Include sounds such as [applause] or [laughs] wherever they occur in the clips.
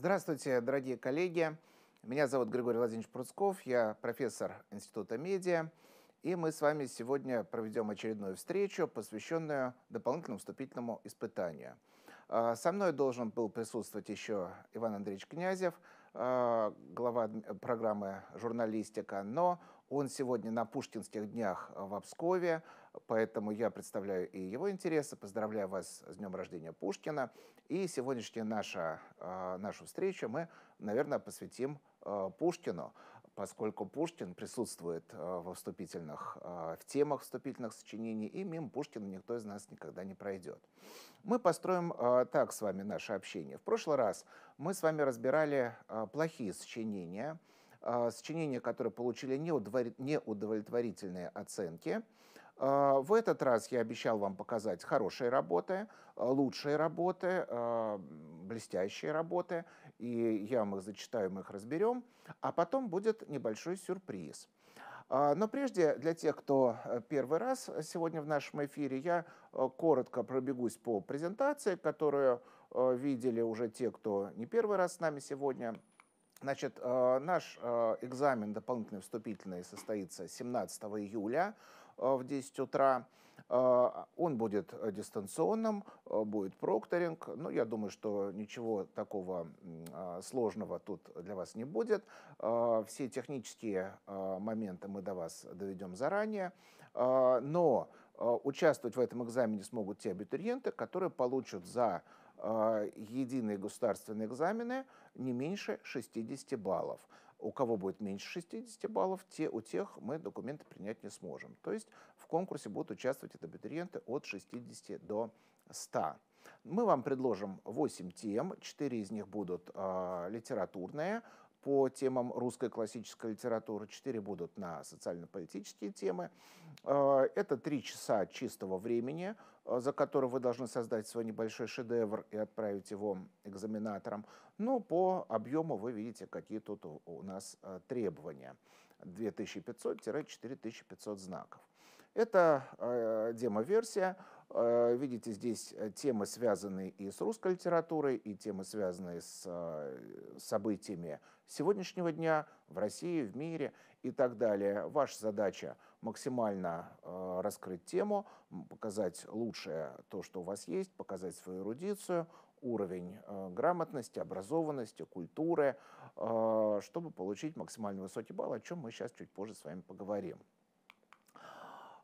Здравствуйте, дорогие коллеги. Меня зовут Григорий Владимирович Пруцков, я профессор Института медиа. И мы с вами сегодня проведем очередную встречу, посвященную дополнительному вступительному испытанию. А, со мной должен был присутствовать еще Иван Андреевич Князев, а, глава программы «Журналистика», но он сегодня на Пушкинских днях в Обскове, поэтому я представляю и его интересы. Поздравляю вас с днем рождения Пушкина. И сегодняшняя наша, а, наша встреча мы, наверное, посвятим а, Пушкину, поскольку Пушкин присутствует а, во вступительных, в темах вступительных сочинений, и мимо Пушкина никто из нас никогда не пройдет. Мы построим так с вами наше общение. В прошлый раз мы с вами разбирали плохие сочинения, сочинения, которые получили неудовлетворительные оценки – а, в этот раз я обещал вам показать хорошие работы, а, лучшие работы, а, блестящие работы, и я вам их зачитаю, мы их разберем, а потом будет небольшой сюрприз. Но прежде, для тех, кто э, первый раз сегодня в нашем эфире, я э, коротко пробегусь по презентации, которую э, видели уже те, кто не первый раз с нами сегодня. Значит, наш экзамен дополнительный вступительный состоится 17 июля. А, в 10 утра. А, он будет э, дистанционным, а, будет прокторинг, но ну, я думаю, что ничего такого сложного тут для вас не будет. Все технические моменты мы до вас доведем заранее, но участвовать в этом экзамене смогут те абитуриенты, которые получат за единые государственные экзамены не меньше 60 баллов у кого будет меньше 60 баллов, те, у тех мы документы принять не сможем. То есть в конкурсе будут участвовать это абитуриенты от 60 до 100. Мы вам предложим 8 тем, 4 из них будут э, литературные, по темам русской классической литературы, четыре будут на социально-политические темы. Э, это три часа чистого времени, э, за который вы должны создать свой небольшой шедевр и отправить его экзаменаторам. Но ну, по объему вы видите, какие тут у нас э, требования. 2500-4500 знаков. Это демо-версия. Э, видите, здесь э, темы, связанные и с русской литературой, и темы, связанные с э, событиями сегодняшнего дня в России, в мире и так далее. Ваша задача максимально раскрыть тему, показать лучшее то, что у вас есть, показать свою эрудицию, уровень грамотности, образованности, культуры, чтобы получить максимально высокий балл, о чем мы сейчас чуть позже с вами поговорим.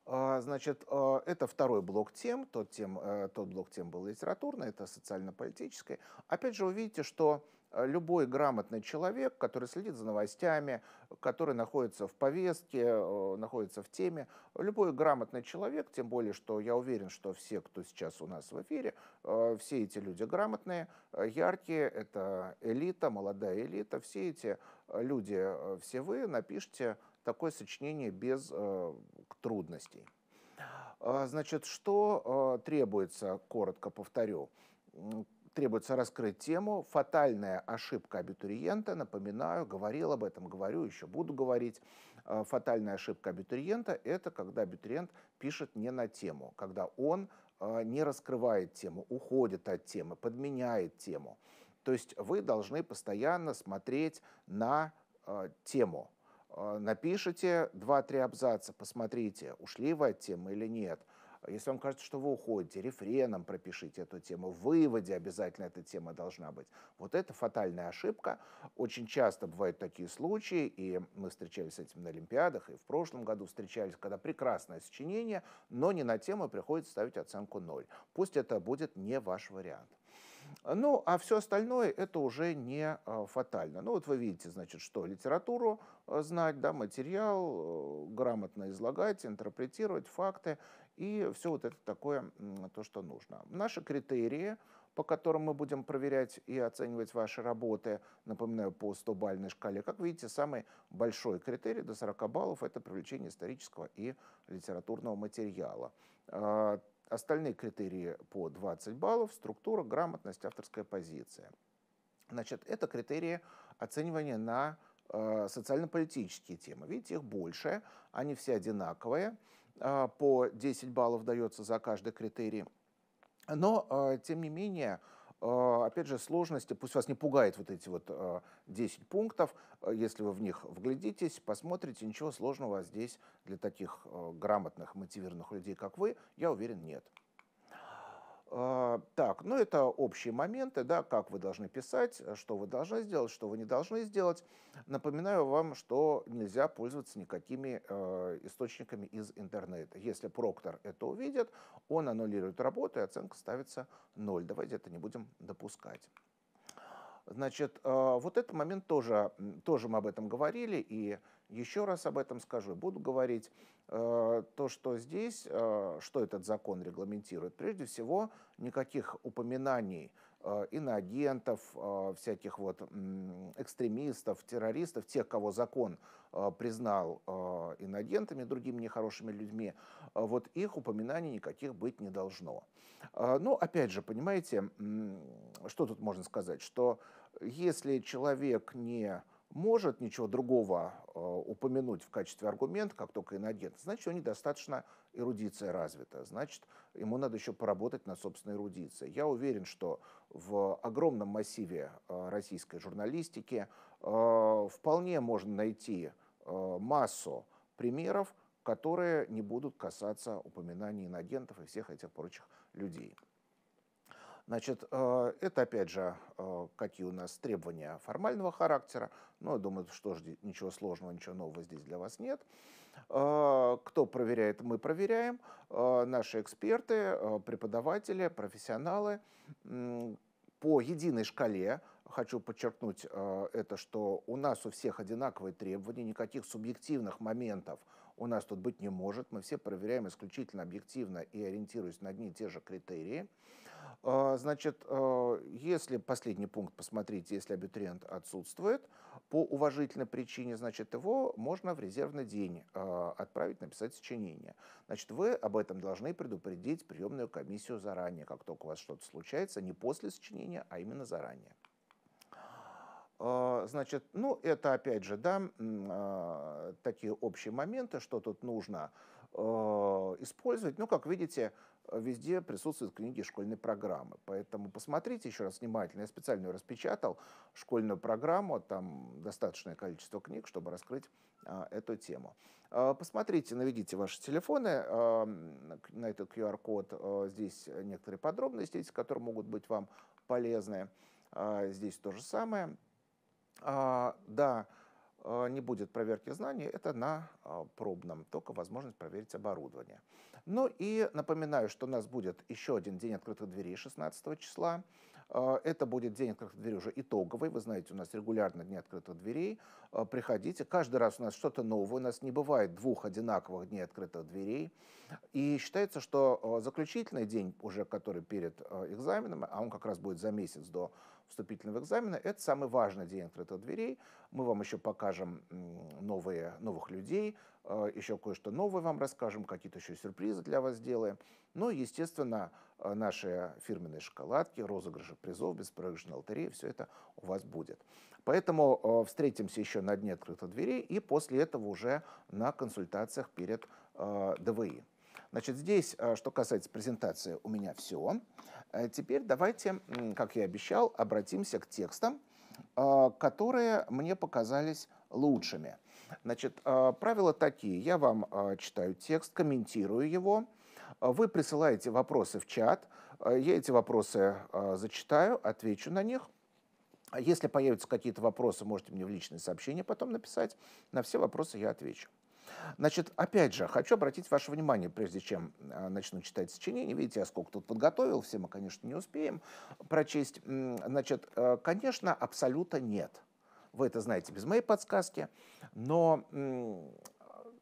А, значит, а, это второй блок тем, тот, тем, э, тот блок тем был литературный, это социально-политический. Опять же, вы видите, что э, любой грамотный человек, который следит за новостями, который находится в повестке, э, находится в теме, любой грамотный человек, тем более, что я уверен, что все, кто сейчас у нас в эфире, все эти люди грамотные, яркие, это элита, молодая элита, все эти люди, все вы напишите такое сочинение без э, трудностей. А, значит, что э, требуется, коротко повторю, требуется раскрыть тему. Фатальная ошибка абитуриента, напоминаю, говорил об этом, говорю, еще буду говорить. Э, Фатальная ошибка абитуриента – это когда абитуриент пишет не на тему, когда он э, не раскрывает тему, уходит от темы, подменяет тему. То есть вы должны постоянно смотреть на тему – Э, напишите 2-3 абзаца, посмотрите, ушли вы от темы или нет. Если вам кажется, что вы уходите, рефреном пропишите эту тему, в выводе обязательно эта тема должна быть. Вот это фатальная ошибка. Очень часто бывают такие случаи, и мы встречались с этим на Олимпиадах, и в прошлом году встречались, когда прекрасное сочинение, но не на тему приходится ставить оценку ноль, Пусть это будет не ваш вариант. Ну, а все остальное это уже не а, фатально. Ну, вот вы видите, значит, что литературу а, знать, да, материал, э, грамотно излагать, интерпретировать факты и все вот это такое, то, что нужно. Наши критерии, по которым мы будем проверять и оценивать ваши работы, напоминаю, по 100-бальной шкале, как видите, самый большой критерий до 40 баллов – это привлечение исторического и литературного материала. А, Остальные критерии по 20 баллов, структура, грамотность, авторская позиция. Значит, это критерии оценивания на э, социально-политические темы. Видите, их больше, они все одинаковые. Э, по 10 баллов дается за каждый критерий. Но, э, тем не менее, Э, опять же, сложности, пусть вас не пугает вот эти вот 10 э, пунктов, э, если вы в них вглядитесь, посмотрите, ничего сложного здесь для таких грамотных, мотивированных людей, как вы, я уверен, нет. А, так, ну это общие моменты, да, как вы должны писать, э, что вы должны сделать, что вы не должны сделать. Напоминаю вам, что нельзя пользоваться никакими э, источниками из интернета. Если проктор это увидит, он аннулирует работу, и оценка ставится ноль. Давайте это не будем допускать. Значит, э, вот этот момент тоже, тоже мы об этом говорили, и еще раз об этом скажу, буду говорить э, то, что здесь, э, что этот закон регламентирует. Прежде всего, никаких упоминаний э, иноагентов, э, всяких вот э, экстремистов, террористов, тех, кого закон э, признал э, иноагентами, другими нехорошими людьми, э, вот их упоминаний никаких быть не должно. Э, ну, опять же, понимаете, э, что тут можно сказать, что если человек не может ничего другого э, упомянуть в качестве аргумента, как только иноагент, значит, у него недостаточно эрудиция развита, значит, ему надо еще поработать на собственной эрудицией. Я уверен, что в огромном массиве э, российской журналистики э, вполне можно найти э, массу примеров, которые не будут касаться упоминаний инагентов и всех этих прочих людей. Значит, э, это опять же, э, какие у нас требования формального характера. Ну, я думаю, что ж, ничего сложного, ничего нового здесь для вас нет. Э, кто проверяет, мы проверяем. Наши эксперты, преподаватели, профессионалы по единой шкале. Хочу подчеркнуть это, что у нас у всех одинаковые требования, никаких субъективных моментов у нас тут быть не может. Мы все проверяем исключительно объективно и ориентируясь на одни и те же критерии. А, значит, а, если последний пункт посмотреть, если абитуриент отсутствует, по уважительной причине, значит, его можно в резервный день а, отправить написать сочинение. Значит, вы об этом должны предупредить приемную комиссию заранее, как только у вас что-то случается, не после сочинения, а именно заранее. Значит, ну, это опять же, да, такие общие моменты, что тут нужно использовать. Ну, как видите, Э, везде присутствуют книги школьной программы. Поэтому посмотрите еще раз внимательно. Я специально распечатал школьную программу, там достаточное количество книг, чтобы раскрыть а, эту тему. Э, посмотрите, наведите ваши телефоны э, на этот QR-код. здесь некоторые подробности, которые могут быть вам полезны. здесь то же самое. да, не будет проверки знаний, это на пробном, только возможность проверить оборудование. Ну и напоминаю, что у нас будет еще один день открытых дверей 16 числа. А, это будет день открытых дверей уже итоговый. Вы знаете, у нас регулярно дни открытых дверей. А, приходите. Каждый раз у нас что-то новое. У нас не бывает двух одинаковых дней открытых дверей. И считается, что а, заключительный день уже, который перед экзаменом, а он как раз будет за месяц до вступительного экзамена. Это самый важный день открытых дверей. Мы вам еще покажем новые, новых людей, э, еще кое-что новое вам расскажем, какие-то еще сюрпризы для вас сделаем. Ну и, естественно, э, наши фирменные шоколадки, розыгрыши призов, беспроигрышная лотереи, все это у вас будет. Поэтому э, встретимся еще на дне открытых дверей и после этого уже на консультациях перед ДВИ. Значит, здесь, э, что касается презентации, у меня все. Э, теперь давайте, как я и обещал, обратимся к текстам, э, которые мне показались лучшими. Значит, правила такие. Я вам читаю текст, комментирую его. Вы присылаете вопросы в чат. Я эти вопросы зачитаю, отвечу на них. Если появятся какие-то вопросы, можете мне в личные сообщения потом написать. На все вопросы я отвечу. Значит, опять же, хочу обратить ваше внимание, прежде чем а, начну читать сочинение. Видите, я сколько тут подготовил, все мы, конечно, не успеем прочесть. Значит, э, конечно, абсолютно нет. Вы это знаете без моей подсказки, но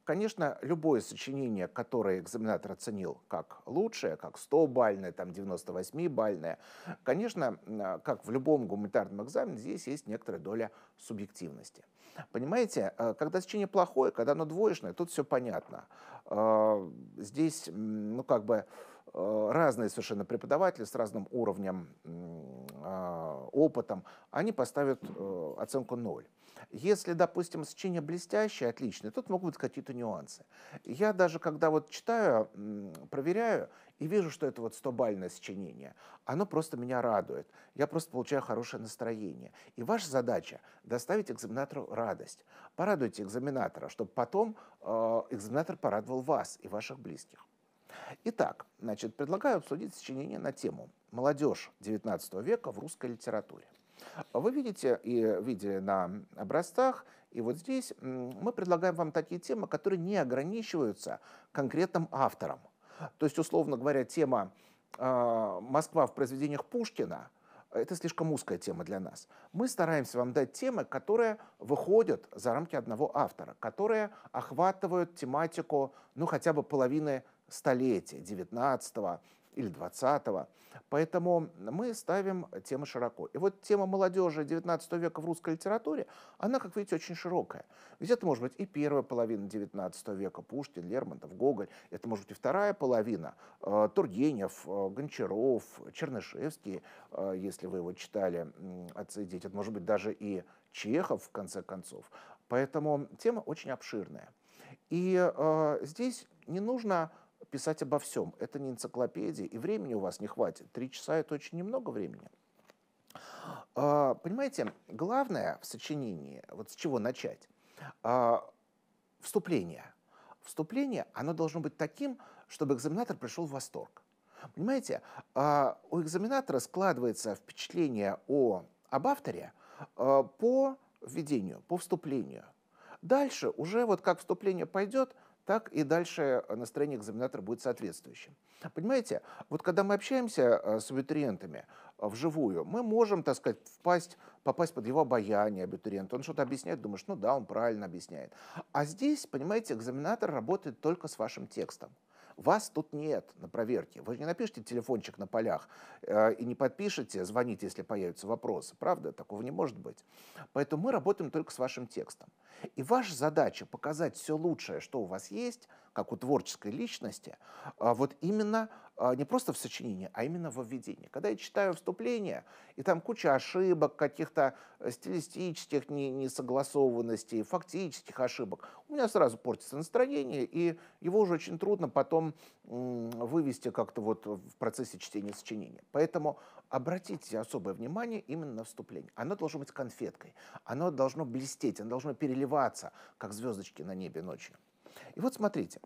Конечно, любое сочинение, которое экзаменатор оценил как лучшее, как 100-бальное, там 98-бальное, конечно, как в любом гуманитарном экзамене, здесь есть некоторая доля субъективности. Понимаете, э, когда сочинение плохое, когда оно двоечное, тут все понятно. Э, здесь, ну как бы, э, разные совершенно преподаватели с разным уровнем, опытом, они поставят оценку ноль. Если, допустим, сочинение блестящее, отличное, тут могут быть какие-то нюансы. Я даже, когда вот читаю, проверяю и вижу, что это вот 100-бальное сочинение, оно просто меня радует. Я просто получаю хорошее настроение. И ваша задача – доставить экзаменатору радость. Порадуйте экзаменатора, чтобы потом э, экзаменатор порадовал вас и ваших близких. Итак, значит, предлагаю обсудить сочинение на тему «Молодежь XIX века в русской литературе». Вы видите и видели на образцах, и вот здесь мы предлагаем вам такие темы, которые не ограничиваются конкретным автором. То есть, условно говоря, тема а, «Москва в произведениях Пушкина» это слишком узкая тема для нас. Мы стараемся вам дать темы, которые выходят за рамки одного автора, которые охватывают тематику ну, хотя бы половины столетия, 19 или 20-го. Поэтому мы ставим темы широко. И вот тема молодежи 19 века в русской литературе, она, как видите, очень широкая. Где-то, может быть, и первая половина 19 века, Пушкин, Лермонтов, Гоголь, это, может быть, и вторая половина, э, Тургенев, э, Гончаров, Чернышевский, э, если вы его читали, «Отцы и дети», это, может быть, даже и Чехов, в конце концов. Поэтому тема очень обширная. И э, здесь не нужно писать обо всем. Это не энциклопедия, и времени у вас не хватит. Три часа – это очень немного времени. А, понимаете, главное в сочинении, вот с чего начать, а, вступление. Вступление, оно должно быть таким, чтобы экзаменатор пришел в восторг. Понимаете, а, у экзаменатора складывается впечатление о, об авторе по введению, по вступлению. Дальше уже вот как вступление пойдет – так и дальше э, настроение экзаменатора будет соответствующим. Понимаете, вот когда мы общаемся э, с абитуриентами э, вживую, мы можем, так сказать, впасть, попасть под его обаяние абитуриента. Он что-то объясняет, думаешь, ну да, он правильно объясняет. А здесь, понимаете, экзаменатор работает только с вашим текстом. Вас тут нет на проверке. Вы не напишите телефончик на полях э, и не подпишете, звоните, если появятся вопросы. Правда, такого не может быть. Поэтому мы работаем только с вашим текстом. И ваша задача показать все лучшее, что у вас есть, как у творческой личности, э, вот именно а, не просто в сочинении, а именно во введении. Когда я читаю вступление, и там куча ошибок, каких-то э, стилистических несогласованностей, фактических ошибок, у меня сразу портится настроение, и его уже очень трудно потом вывести как-то вот в процессе чтения сочинения. Поэтому обратите особое внимание именно на вступление. Оно должно быть конфеткой, оно должно блестеть, оно должно переливаться, как звездочки на небе ночью. И вот смотрите,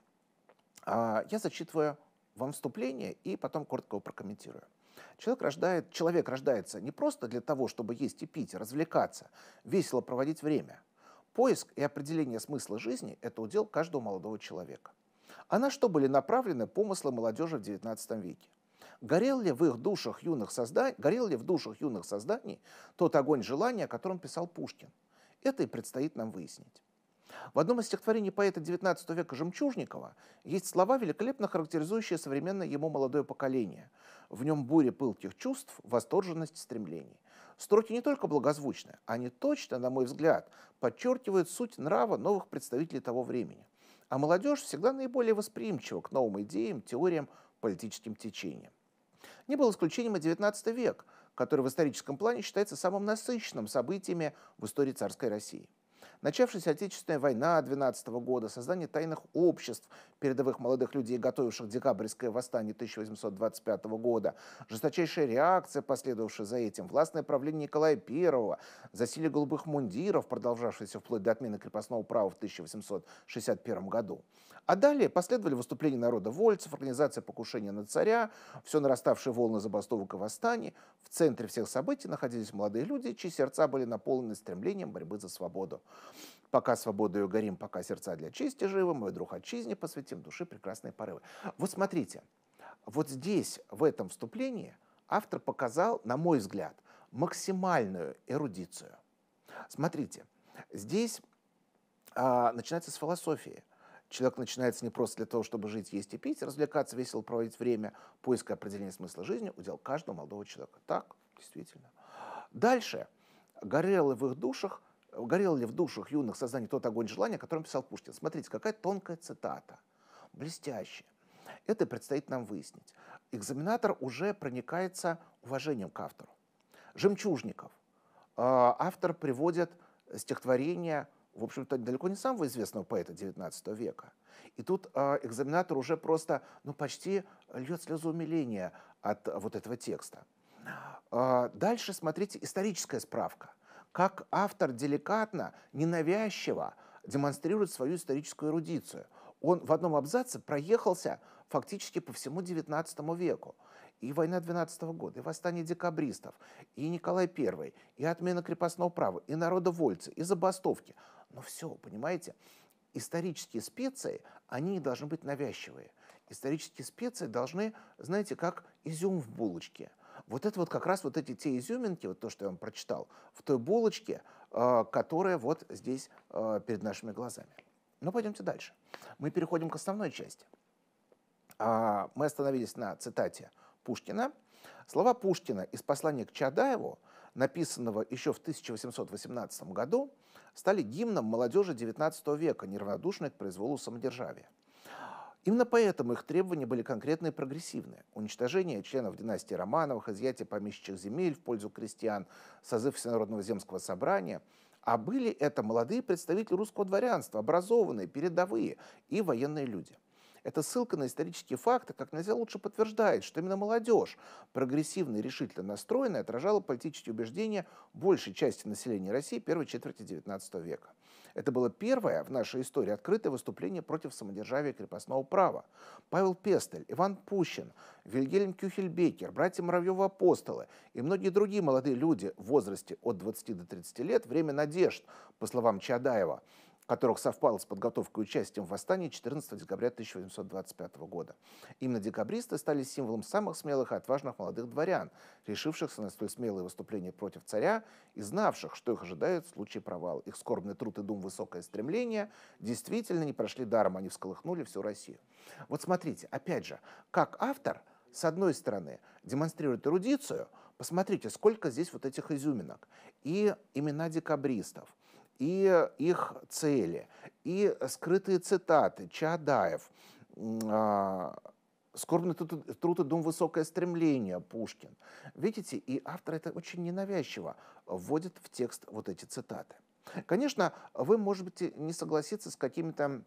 а, я зачитываю вам вступление и потом коротко его прокомментирую. Человек, рождает, человек рождается не просто для того, чтобы есть и пить, развлекаться, весело проводить время. Поиск и определение смысла жизни – это удел каждого молодого человека. А на что были направлены помыслы молодежи в XIX веке? Горел ли в их душах юных созданий, горел ли в душах юных созданий тот огонь желания, о котором писал Пушкин? Это и предстоит нам выяснить. В одном из стихотворений поэта XIX века Жемчужникова есть слова, великолепно характеризующие современное ему молодое поколение. В нем буря пылких чувств, восторженность стремлений. Строки не только благозвучны, они точно, на мой взгляд, подчеркивают суть нрава новых представителей того времени. А молодежь всегда наиболее восприимчива к новым идеям, теориям, политическим течениям. Не был исключением и XIX век, который в историческом плане считается самым насыщенным событиями в истории царской России. Начавшаяся Отечественная война 12 года, создание тайных обществ передовых молодых людей, готовивших декабрьское восстание 1825 года, жесточайшая реакция, последовавшая за этим, властное правление Николая I, засилие голубых мундиров, продолжавшееся вплоть до отмены крепостного права в 1861 году. А далее последовали выступления народа вольцев, организация покушения на царя, все нараставшие волны забастовок и восстаний. В центре всех событий находились молодые люди, чьи сердца были наполнены стремлением борьбы за свободу. Пока свободою горим, пока сердца для чести живы, мой друг отчизне посвятим души прекрасные порывы. Вот смотрите, вот здесь, в этом вступлении, автор показал, на мой взгляд, максимальную эрудицию. Смотрите, здесь а, начинается с философии. Человек начинается не просто для того, чтобы жить, есть и пить, развлекаться, весело проводить время, поиск определения смысла жизни, удел каждого молодого человека. Так, действительно. Дальше. Горело в их душах горел ли в душах юных созданий тот огонь желания, о котором писал Пушкин. Смотрите, какая тонкая цитата, блестящая. Это предстоит нам выяснить. Экзаменатор уже проникается уважением к автору. Жемчужников. А, автор приводит стихотворение, в общем-то, далеко не самого известного поэта XIX века. И тут а, экзаменатор уже просто, ну, почти льет слезу умиления от вот этого текста. А, дальше, смотрите, историческая справка как автор деликатно, ненавязчиво демонстрирует свою историческую эрудицию. Он в одном абзаце проехался фактически по всему XIX веку. И война 12 года, и восстание декабристов, и Николай I, и отмена крепостного права, и народовольцы, и забастовки. Но все, понимаете, исторические специи, они должны быть навязчивые. Исторические специи должны, знаете, как изюм в булочке – вот это вот как раз вот эти те изюминки, вот то, что я вам прочитал, в той булочке, а, которая вот здесь а, перед нашими глазами. Но пойдемте дальше. Мы переходим к основной части. А, мы остановились на цитате Пушкина. Слова Пушкина из послания к Чадаеву, написанного еще в 1818 году, стали гимном молодежи XIX века, неравнодушной к произволу самодержавия. Именно поэтому их требования были конкретные и прогрессивные. Уничтожение членов династии Романовых, изъятие помещичьих земель в пользу крестьян, созыв Всенародного земского собрания. А были это молодые представители русского дворянства, образованные, передовые и военные люди. Эта ссылка на исторические факты как нельзя лучше подтверждает, что именно молодежь, прогрессивно и решительно настроенная, отражала политические убеждения большей части населения России первой четверти XIX века. Это было первое в нашей истории открытое выступление против самодержавия крепостного права. Павел Пестель, Иван Пущин, Вильгельм Кюхельбекер, братья Муравьева-апостолы и многие другие молодые люди в возрасте от 20 до 30 лет «Время надежд», по словам Чадаева – которых совпало с подготовкой и участием в восстании 14 декабря 1825 года. Именно декабристы стали символом самых смелых и отважных молодых дворян, решившихся на столь смелые выступления против царя и знавших, что их ожидает в случае провала. Их скорбный труд и дум высокое стремление действительно не прошли даром, они всколыхнули всю Россию. Вот смотрите, опять же, как автор, с одной стороны, демонстрирует эрудицию, посмотрите, сколько здесь вот этих изюминок, и имена декабристов, и э, их цели, и скрытые цитаты Чаадаев, а, «Скорбный труд и дум высокое стремление» Пушкин. Видите, и автор это очень ненавязчиво вводит в текст вот эти цитаты. Конечно, вы можете не согласиться с какими-то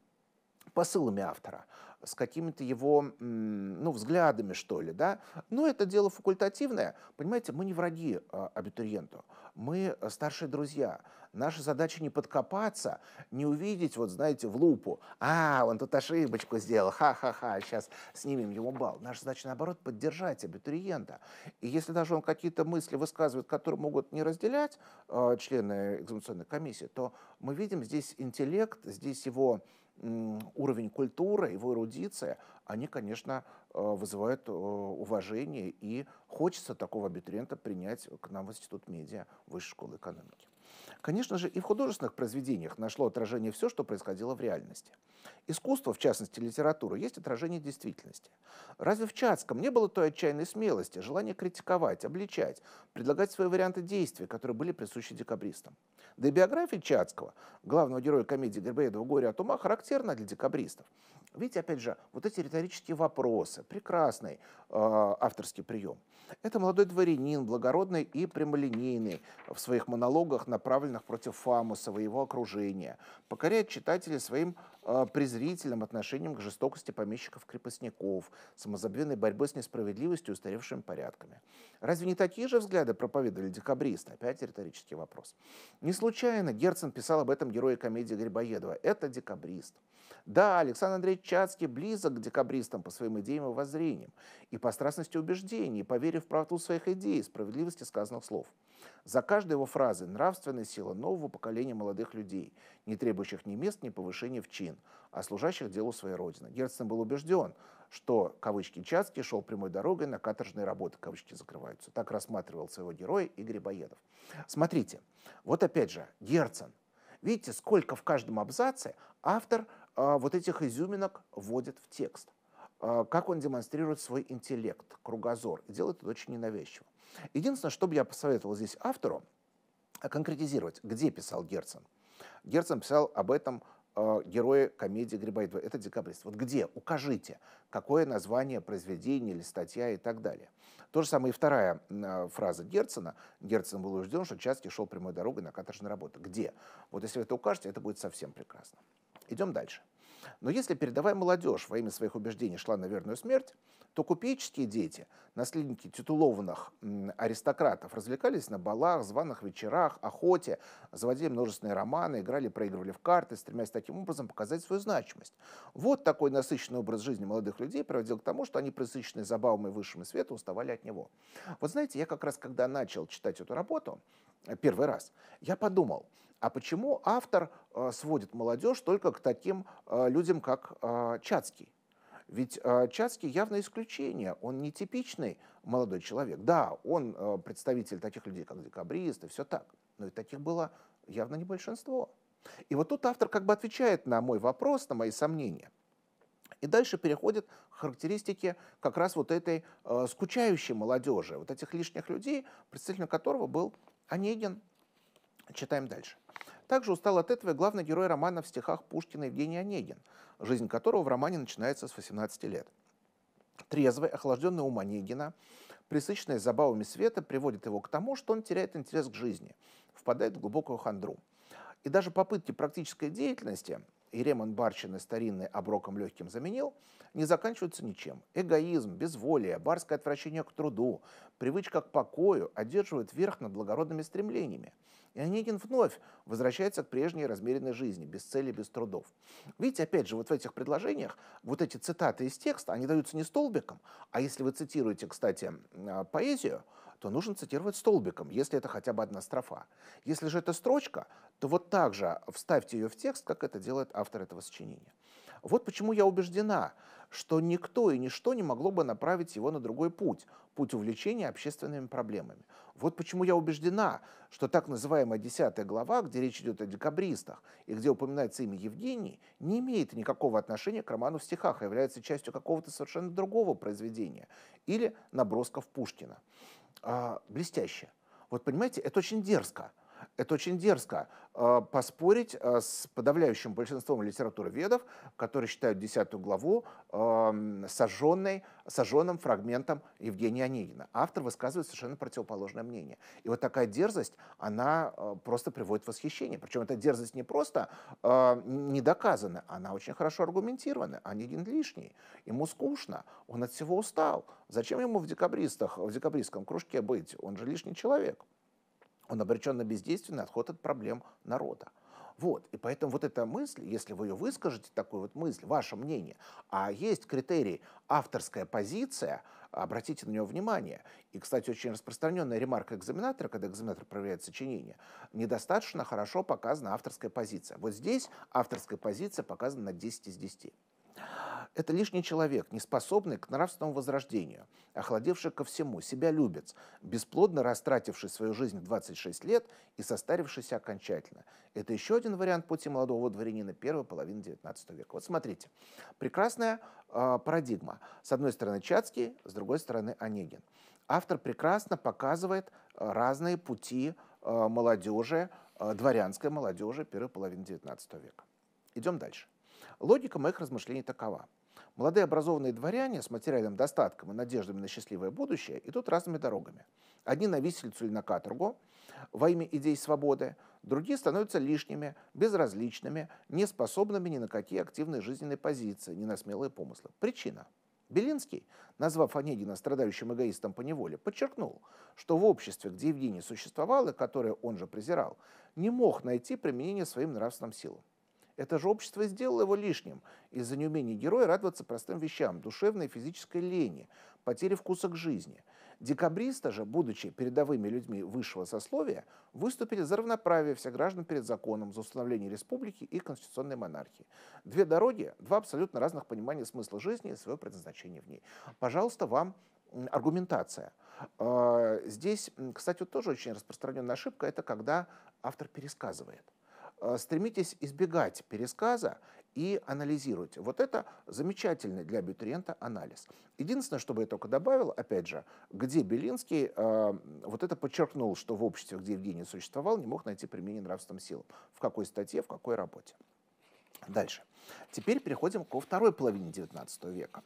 посылами автора с какими-то его, ну, взглядами, что ли, да. Но это дело факультативное. Понимаете, мы не враги а, абитуриенту, мы э, старшие друзья. Наша задача не подкопаться, не увидеть, вот знаете, в лупу, а, он тут ошибочку сделал, ха-ха-ха, сейчас снимем его бал, Наша задача, наоборот, поддержать абитуриента. И если даже он какие-то мысли высказывает, которые могут не разделять э, члены экзаменационной комиссии, то мы видим здесь интеллект, здесь его уровень культуры, его эрудиция, они, конечно, э, вызывают э, уважение, и хочется такого абитуриента принять к нам в Институт медиа Высшей школы экономики. Конечно же, и в художественных произведениях нашло отражение все, что происходило в реальности. Искусство, в частности литература, есть отражение действительности. Разве в Чацком не было той отчаянной смелости, желания критиковать, обличать, предлагать свои варианты действий, которые были присущи декабристам? Да и биография Чацкого, главного героя комедии Грибоедова «Горе от ума», характерна для декабристов. Видите, опять же, вот эти риторические вопросы, прекрасный э, авторский прием. Это молодой дворянин, благородный и прямолинейный, в своих монологах, направленных против фамуса и его окружения, покоряет читателя своим э, презрительным отношением к жестокости помещиков-крепостников, самозабвенной борьбой с несправедливостью и устаревшими порядками. Разве не такие же взгляды проповедовали декабристы? Опять риторический вопрос. Не случайно Герцен писал об этом герое комедии Грибоедова. Это декабрист. Да, Александр Андреевич Чацкий близок к декабристам по своим идеям и воззрениям, и по страстности убеждений, и по в правоту своих идей и справедливости сказанных слов. За каждой его фразой нравственная сила нового поколения молодых людей, не требующих ни мест, ни повышения в чин, а служащих делу своей Родины. Герцен был убежден, что, кавычки, Чацкий шел прямой дорогой на каторжные работы, кавычки закрываются. Так рассматривал своего героя Игорь Боедов. Смотрите, вот опять же, Герцен. Видите, сколько в каждом абзаце автор – а, вот этих изюминок вводит в текст. А, как он демонстрирует свой интеллект, кругозор. И делает это очень ненавязчиво. Единственное, что бы я посоветовал здесь автору, а, конкретизировать, где писал Герцен. Герцен писал об этом э, герое комедии Грибоедова. Это декабрист. Вот где? Укажите, какое название произведения или статья и так далее. То же самое и вторая э, фраза Герцена. Герцен был убежден, что Часки шел прямой дорогой на каторжную работу. Где? Вот если вы это укажете, это будет совсем прекрасно. Идем дальше. Но если передовая молодежь во имя своих убеждений шла на верную смерть, то купеческие дети, наследники титулованных аристократов, развлекались на балах, званых вечерах, охоте, заводили множественные романы, играли, проигрывали в карты, стремясь таким образом показать свою значимость. Вот такой насыщенный образ жизни молодых людей приводил к тому, что они, пресыщенные забавами высшими света, уставали от него. Вот знаете, я как раз, когда начал читать эту работу, э, первый раз, я подумал, а почему автор э, сводит молодежь только к таким э, людям, как Чацкий? Ведь а, Чацкий явно исключение, он нетипичный молодой человек. Да, он а, представитель таких людей, как декабристы, все так, но и таких было явно не большинство. И вот тут автор как бы отвечает на мой вопрос, на мои сомнения. И дальше переходит к характеристике как раз вот этой э, скучающей молодежи, вот этих лишних людей, представителем которого был Онегин. Читаем дальше. Также устал от этого главный герой романа в стихах Пушкина Евгений Онегин, жизнь которого в романе начинается с 18 лет. Трезвый, охлажденный ум Онегина, присыщенный забавами света, приводит его к тому, что он теряет интерес к жизни, впадает в глубокую хандру. И даже попытки практической деятельности, и Ремон Барщины старинный оброком легким заменил, не заканчиваются ничем. Эгоизм, безволие, барское отвращение к труду, привычка к покою одерживают верх над благородными стремлениями – и Онегин вновь возвращается к прежней размеренной жизни, без цели, без трудов. Видите, опять же, вот в этих предложениях вот эти цитаты из текста, они даются не столбиком, а если вы цитируете, кстати, а, поэзию, то нужно цитировать столбиком, если это хотя бы одна строфа. Если же это строчка, то вот так же вставьте ее в текст, как это делает автор этого сочинения. Вот почему я убеждена, что никто и ничто не могло бы направить его на другой путь, путь увлечения общественными проблемами. Вот почему я убеждена, что так называемая десятая глава, где речь идет о декабристах и где упоминается имя Евгений, не имеет никакого отношения к роману в стихах, а является частью какого-то совершенно другого произведения или набросков Пушкина. А, блестяще. Вот понимаете, это очень дерзко. Это очень дерзко а, поспорить а, с подавляющим большинством литературоведов, которые считают десятую главу а, сожженной, сожженным фрагментом Евгения Онегина. Автор высказывает совершенно противоположное мнение. И вот такая дерзость, она просто приводит в восхищение. Причем эта дерзость не просто не доказана, она очень хорошо аргументирована. Онегин лишний, ему скучно, он от всего устал. Зачем ему в декабристах, в декабристском кружке быть? Он же лишний человек он обречен на бездействие, на отход от проблем народа. Вот. И поэтому вот эта мысль, если вы ее выскажете, такую вот мысль, ваше мнение, а есть критерий авторская позиция, обратите на него внимание. И, кстати, очень распространенная ремарка экзаменатора, когда экзаменатор проверяет сочинение, недостаточно хорошо показана авторская позиция. Вот здесь авторская позиция показана на 10 из 10. Это лишний человек, не способный к нравственному возрождению, охладевший ко всему, себя любец, бесплодно растративший свою жизнь в 26 лет и состарившийся окончательно. Это еще один вариант пути молодого дворянина первой половины 19 века. Вот смотрите, прекрасная э, парадигма. С одной стороны Чацкий, с другой стороны Онегин. Автор прекрасно показывает а, разные пути э, молодежи, э, дворянской молодежи первой половины 19 века. Идем дальше. Логика моих размышлений такова. Молодые образованные дворяне с материальным достатком и надеждами на счастливое будущее идут разными дорогами. Одни на виселицу или на каторгу во имя идей свободы, другие становятся лишними, безразличными, неспособными ни на какие активные жизненные позиции, ни на смелые помыслы. Причина – Белинский, назвав Онегина страдающим эгоистом по неволе, подчеркнул, что в обществе, где Евгений существовал и которое он же презирал, не мог найти применение своим нравственным силам. Это же общество сделало его лишним из-за неумения героя радоваться простым вещам, душевной и физической лени, потери вкуса к жизни. Декабристы же, будучи передовыми людьми высшего сословия, выступили за равноправие всех граждан перед законом, за установление республики и конституционной монархии. Две дороги, два абсолютно разных понимания смысла жизни и своего предназначения в ней. Пожалуйста, вам аргументация. А, здесь, кстати, вот тоже очень распространенная ошибка, это когда автор пересказывает. Э, стремитесь избегать пересказа и анализируйте. Вот это замечательный для абитуриента анализ. Единственное, чтобы я только добавил, опять же, где Белинский э, вот это подчеркнул, что в обществе, где Евгений существовал, не мог найти применение нравственным силам. В какой статье, в какой работе. Дальше. Теперь переходим ко второй половине XIX века.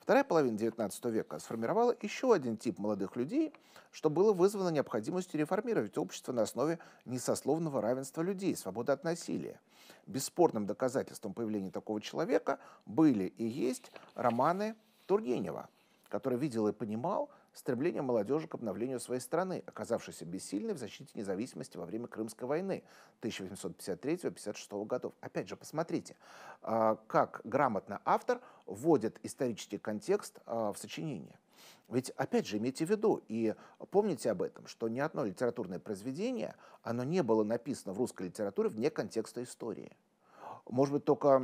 Вторая половина XIX века сформировала еще один тип молодых людей, что было вызвано необходимостью реформировать общество на основе несословного равенства людей, свободы от насилия. Бесспорным доказательством появления такого человека были и есть романы Тургенева, который видел и понимал, стремление молодежи к обновлению своей страны, оказавшейся бессильной в защите независимости во время Крымской войны 1853-56 годов. Опять же, посмотрите, а, как грамотно автор вводит исторический контекст а, в сочинение. Ведь, опять же, имейте в виду и помните об этом, что ни одно литературное произведение, оно не было написано в русской литературе вне контекста истории. Может быть, только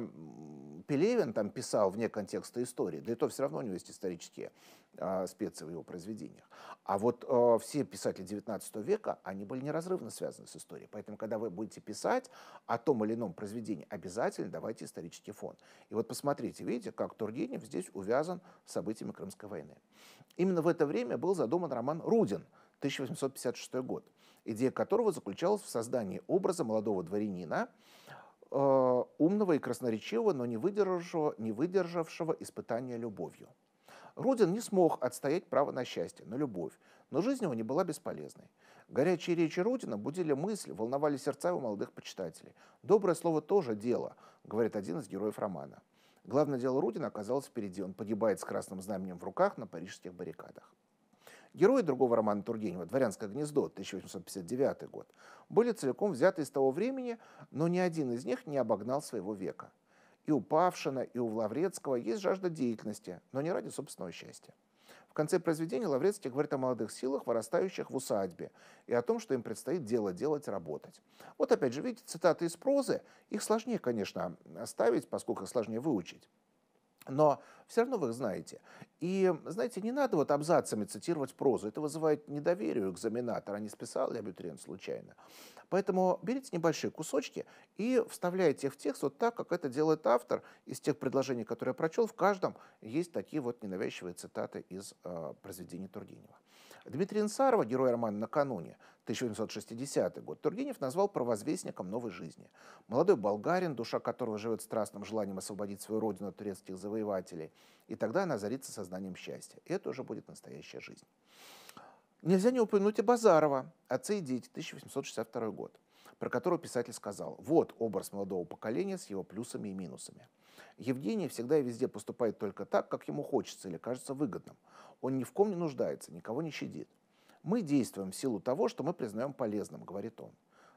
Пелевин там писал вне контекста истории, да и то все равно у него есть исторические э, специи в его произведениях. А вот э, все писатели XIX века, они были неразрывно связаны с историей. Поэтому, когда вы будете писать о том или ином произведении, обязательно давайте исторический фон. И вот посмотрите, видите, как Тургенев здесь увязан с событиями Крымской войны. Именно в это время был задуман роман «Рудин», 1856 год, идея которого заключалась в создании образа молодого дворянина, э, умного и красноречивого, но не выдержавшего, не выдержавшего испытания любовью. Родин не смог отстоять право на счастье, на любовь, но жизнь его не была бесполезной. Горячие речи Родина будили мысли, волновали сердца у молодых почитателей. «Доброе слово тоже дело», — говорит один из героев романа. Главное дело Рудина оказалось впереди. Он погибает с красным знаменем в руках на парижских баррикадах. Герои другого романа Тургенева «Дворянское гнездо», 1859 год, были целиком взяты из того времени, но ни один из них не обогнал своего века. И у Павшина, и у Лаврецкого есть жажда деятельности, но не ради собственного счастья. В конце произведения Лаврецкий говорит о молодых силах, вырастающих в усадьбе, и о том, что им предстоит дело делать, работать. Вот опять же, видите, цитаты из прозы, их сложнее, конечно, оставить, поскольку их сложнее выучить но все равно вы их знаете. И, знаете, не надо вот абзацами цитировать прозу. Это вызывает недоверие у экзаменатора, а не списал ли абитуриент случайно. Поэтому берите небольшие кусочки и вставляйте их в текст вот так, как это делает автор из тех предложений, которые я прочел. В каждом есть такие вот ненавязчивые цитаты из э, произведения Тургенева. Дмитрия Инсарова, герой романа «Накануне», 1860 год, Тургенев назвал провозвестником новой жизни. Молодой болгарин, душа которого живет страстным желанием освободить свою родину от турецких завоевателей, и тогда она зарится сознанием счастья. И это уже будет настоящая жизнь. Нельзя не упомянуть и Базарова «Отцы и дети», 1862 год, про которого писатель сказал «Вот образ молодого поколения с его плюсами и минусами». Евгений всегда и везде поступает только так, как ему хочется или кажется выгодным. Он ни в ком не нуждается, никого не щадит. Мы действуем в силу того, что мы признаем полезным, говорит он.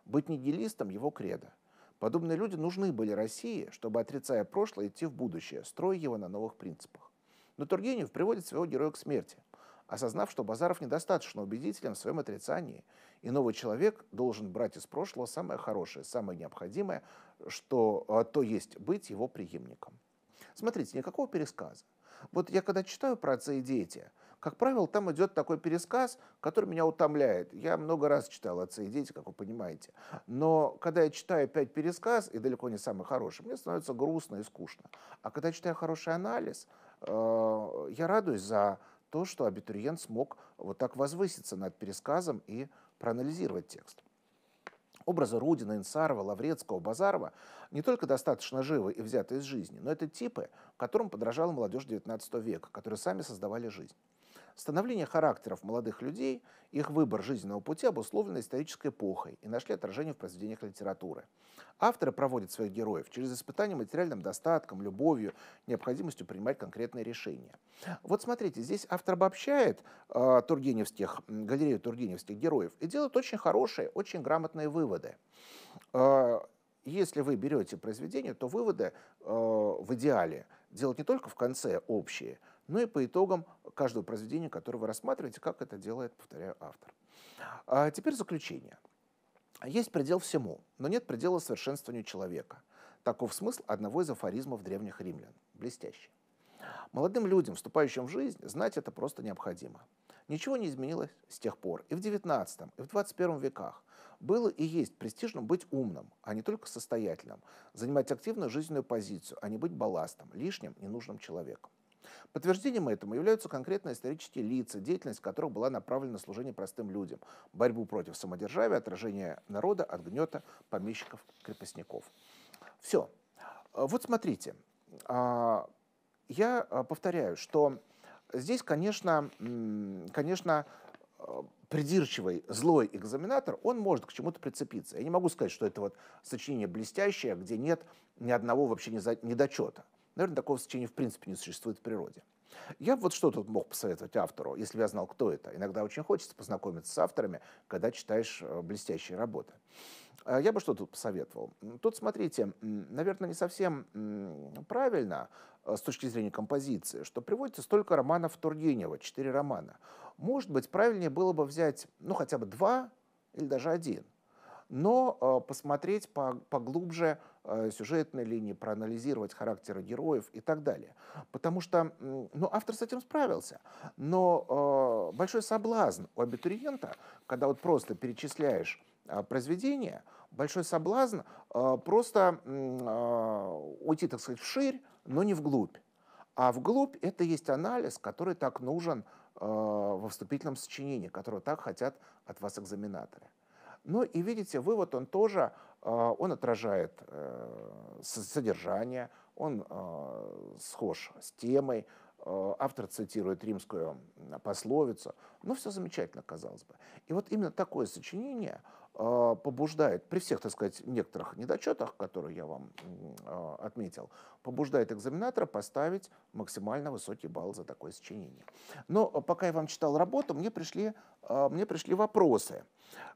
Быть нигилистом – его кредо. Подобные люди нужны были России, чтобы, отрицая прошлое, идти в будущее, строя его на новых принципах. Но Тургенев приводит своего героя к смерти – осознав, что Базаров недостаточно убедителен в своем отрицании, и новый человек должен брать из прошлого самое хорошее, самое необходимое, что а, то есть быть его преемником. Смотрите, никакого пересказа. Вот я когда читаю про отца и дети, как правило, там идет такой пересказ, который меня утомляет. Я много раз читал «Отцы и дети», как вы понимаете. Но когда я читаю опять пересказ, и далеко не самый хороший, мне становится грустно и скучно. А когда я читаю хороший анализ, э, я радуюсь за то, что абитуриент смог вот так возвыситься над пересказом и проанализировать текст. Образы Рудина, Инсарова, Лаврецкого, Базарова не только достаточно живы и взяты из жизни, но это типы, которым подражала молодежь XIX века, которые сами создавали жизнь. Становление характеров молодых людей, их выбор жизненного пути обусловлено исторической эпохой и нашли отражение в произведениях литературы. Авторы проводят своих героев через испытания материальным достатком, любовью, необходимостью принимать конкретные решения. Вот смотрите, здесь автор обобщает э, Тургеневских, галерею тургеневских героев и делает очень хорошие, очень грамотные выводы. Э, если вы берете произведение, то выводы э, в идеале делать не только в конце общие – ну и по итогам каждого произведения, которое вы рассматриваете, как это делает, повторяю, автор. А теперь заключение. Есть предел всему, но нет предела совершенствованию человека. Таков смысл одного из афоризмов древних римлян. Блестящий. Молодым людям, вступающим в жизнь, знать это просто необходимо. Ничего не изменилось с тех пор. И в XIX, и в XXI веках было и есть престижно быть умным, а не только состоятельным, занимать активную жизненную позицию, а не быть балластом, лишним, ненужным человеком. Подтверждением этому являются конкретные исторические лица, деятельность которых была направлена на служение простым людям, борьбу против самодержавия, отражение народа от гнета помещиков-крепостников. Все. А, вот смотрите, а, я а, повторяю, что здесь, конечно, конечно, придирчивый, злой экзаменатор, он может к чему-то прицепиться. Я не могу сказать, что это вот сочинение блестящее, где нет ни одного вообще недочета. Наверное, такого сочетания в принципе не существует в природе. Я вот что тут мог посоветовать автору, если бы я знал, кто это. Иногда очень хочется познакомиться с авторами, когда читаешь э, блестящие работы. А я бы что тут посоветовал? Тут, смотрите, наверное, не совсем правильно э, с точки зрения композиции, что приводится столько романов Тургенева, четыре романа. Может быть, правильнее было бы взять, ну, хотя бы два или даже один но а, посмотреть поглубже а, сюжетной линии, проанализировать характеры героев и так далее. Потому что ну, автор с этим справился. Но а, большой соблазн у абитуриента, когда вот просто перечисляешь произведение, большой соблазн просто уйти, так сказать, вширь, но не вглубь. А вглубь это есть анализ, который так нужен во вступительном сочинении, которого так хотят от вас экзаменаторы. Ну и видите, вывод он тоже, а, он отражает э, содержание, он а, схож с темой, а, автор цитирует римскую пословицу. но ну, все замечательно, казалось бы. И вот именно такое сочинение – а, побуждает, при всех, так сказать, некоторых недочетах, которые я вам а, отметил, побуждает экзаменатора поставить максимально высокий балл за такое сочинение. Но а, пока я вам читал работу, мне пришли, мне пришли вопросы.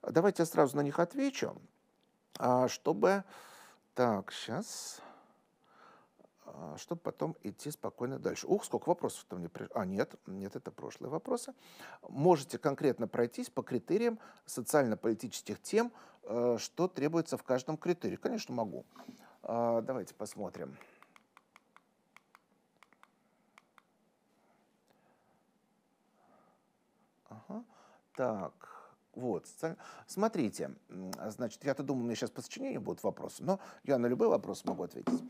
Давайте я сразу на них отвечу, чтобы... Так, сейчас... А, чтобы потом идти спокойно дальше. Ух, сколько вопросов-то мне пришло. А, нет, нет, это прошлые вопросы. Можете конкретно пройтись по критериям социально-политических тем, э, что требуется в каждом критерии. Конечно, могу. А, давайте посмотрим. Ага. Так. Вот, Смотрите, значит, я-то думаю, у меня сейчас по сочинению будут вопросы, но я на любой вопрос могу ответить.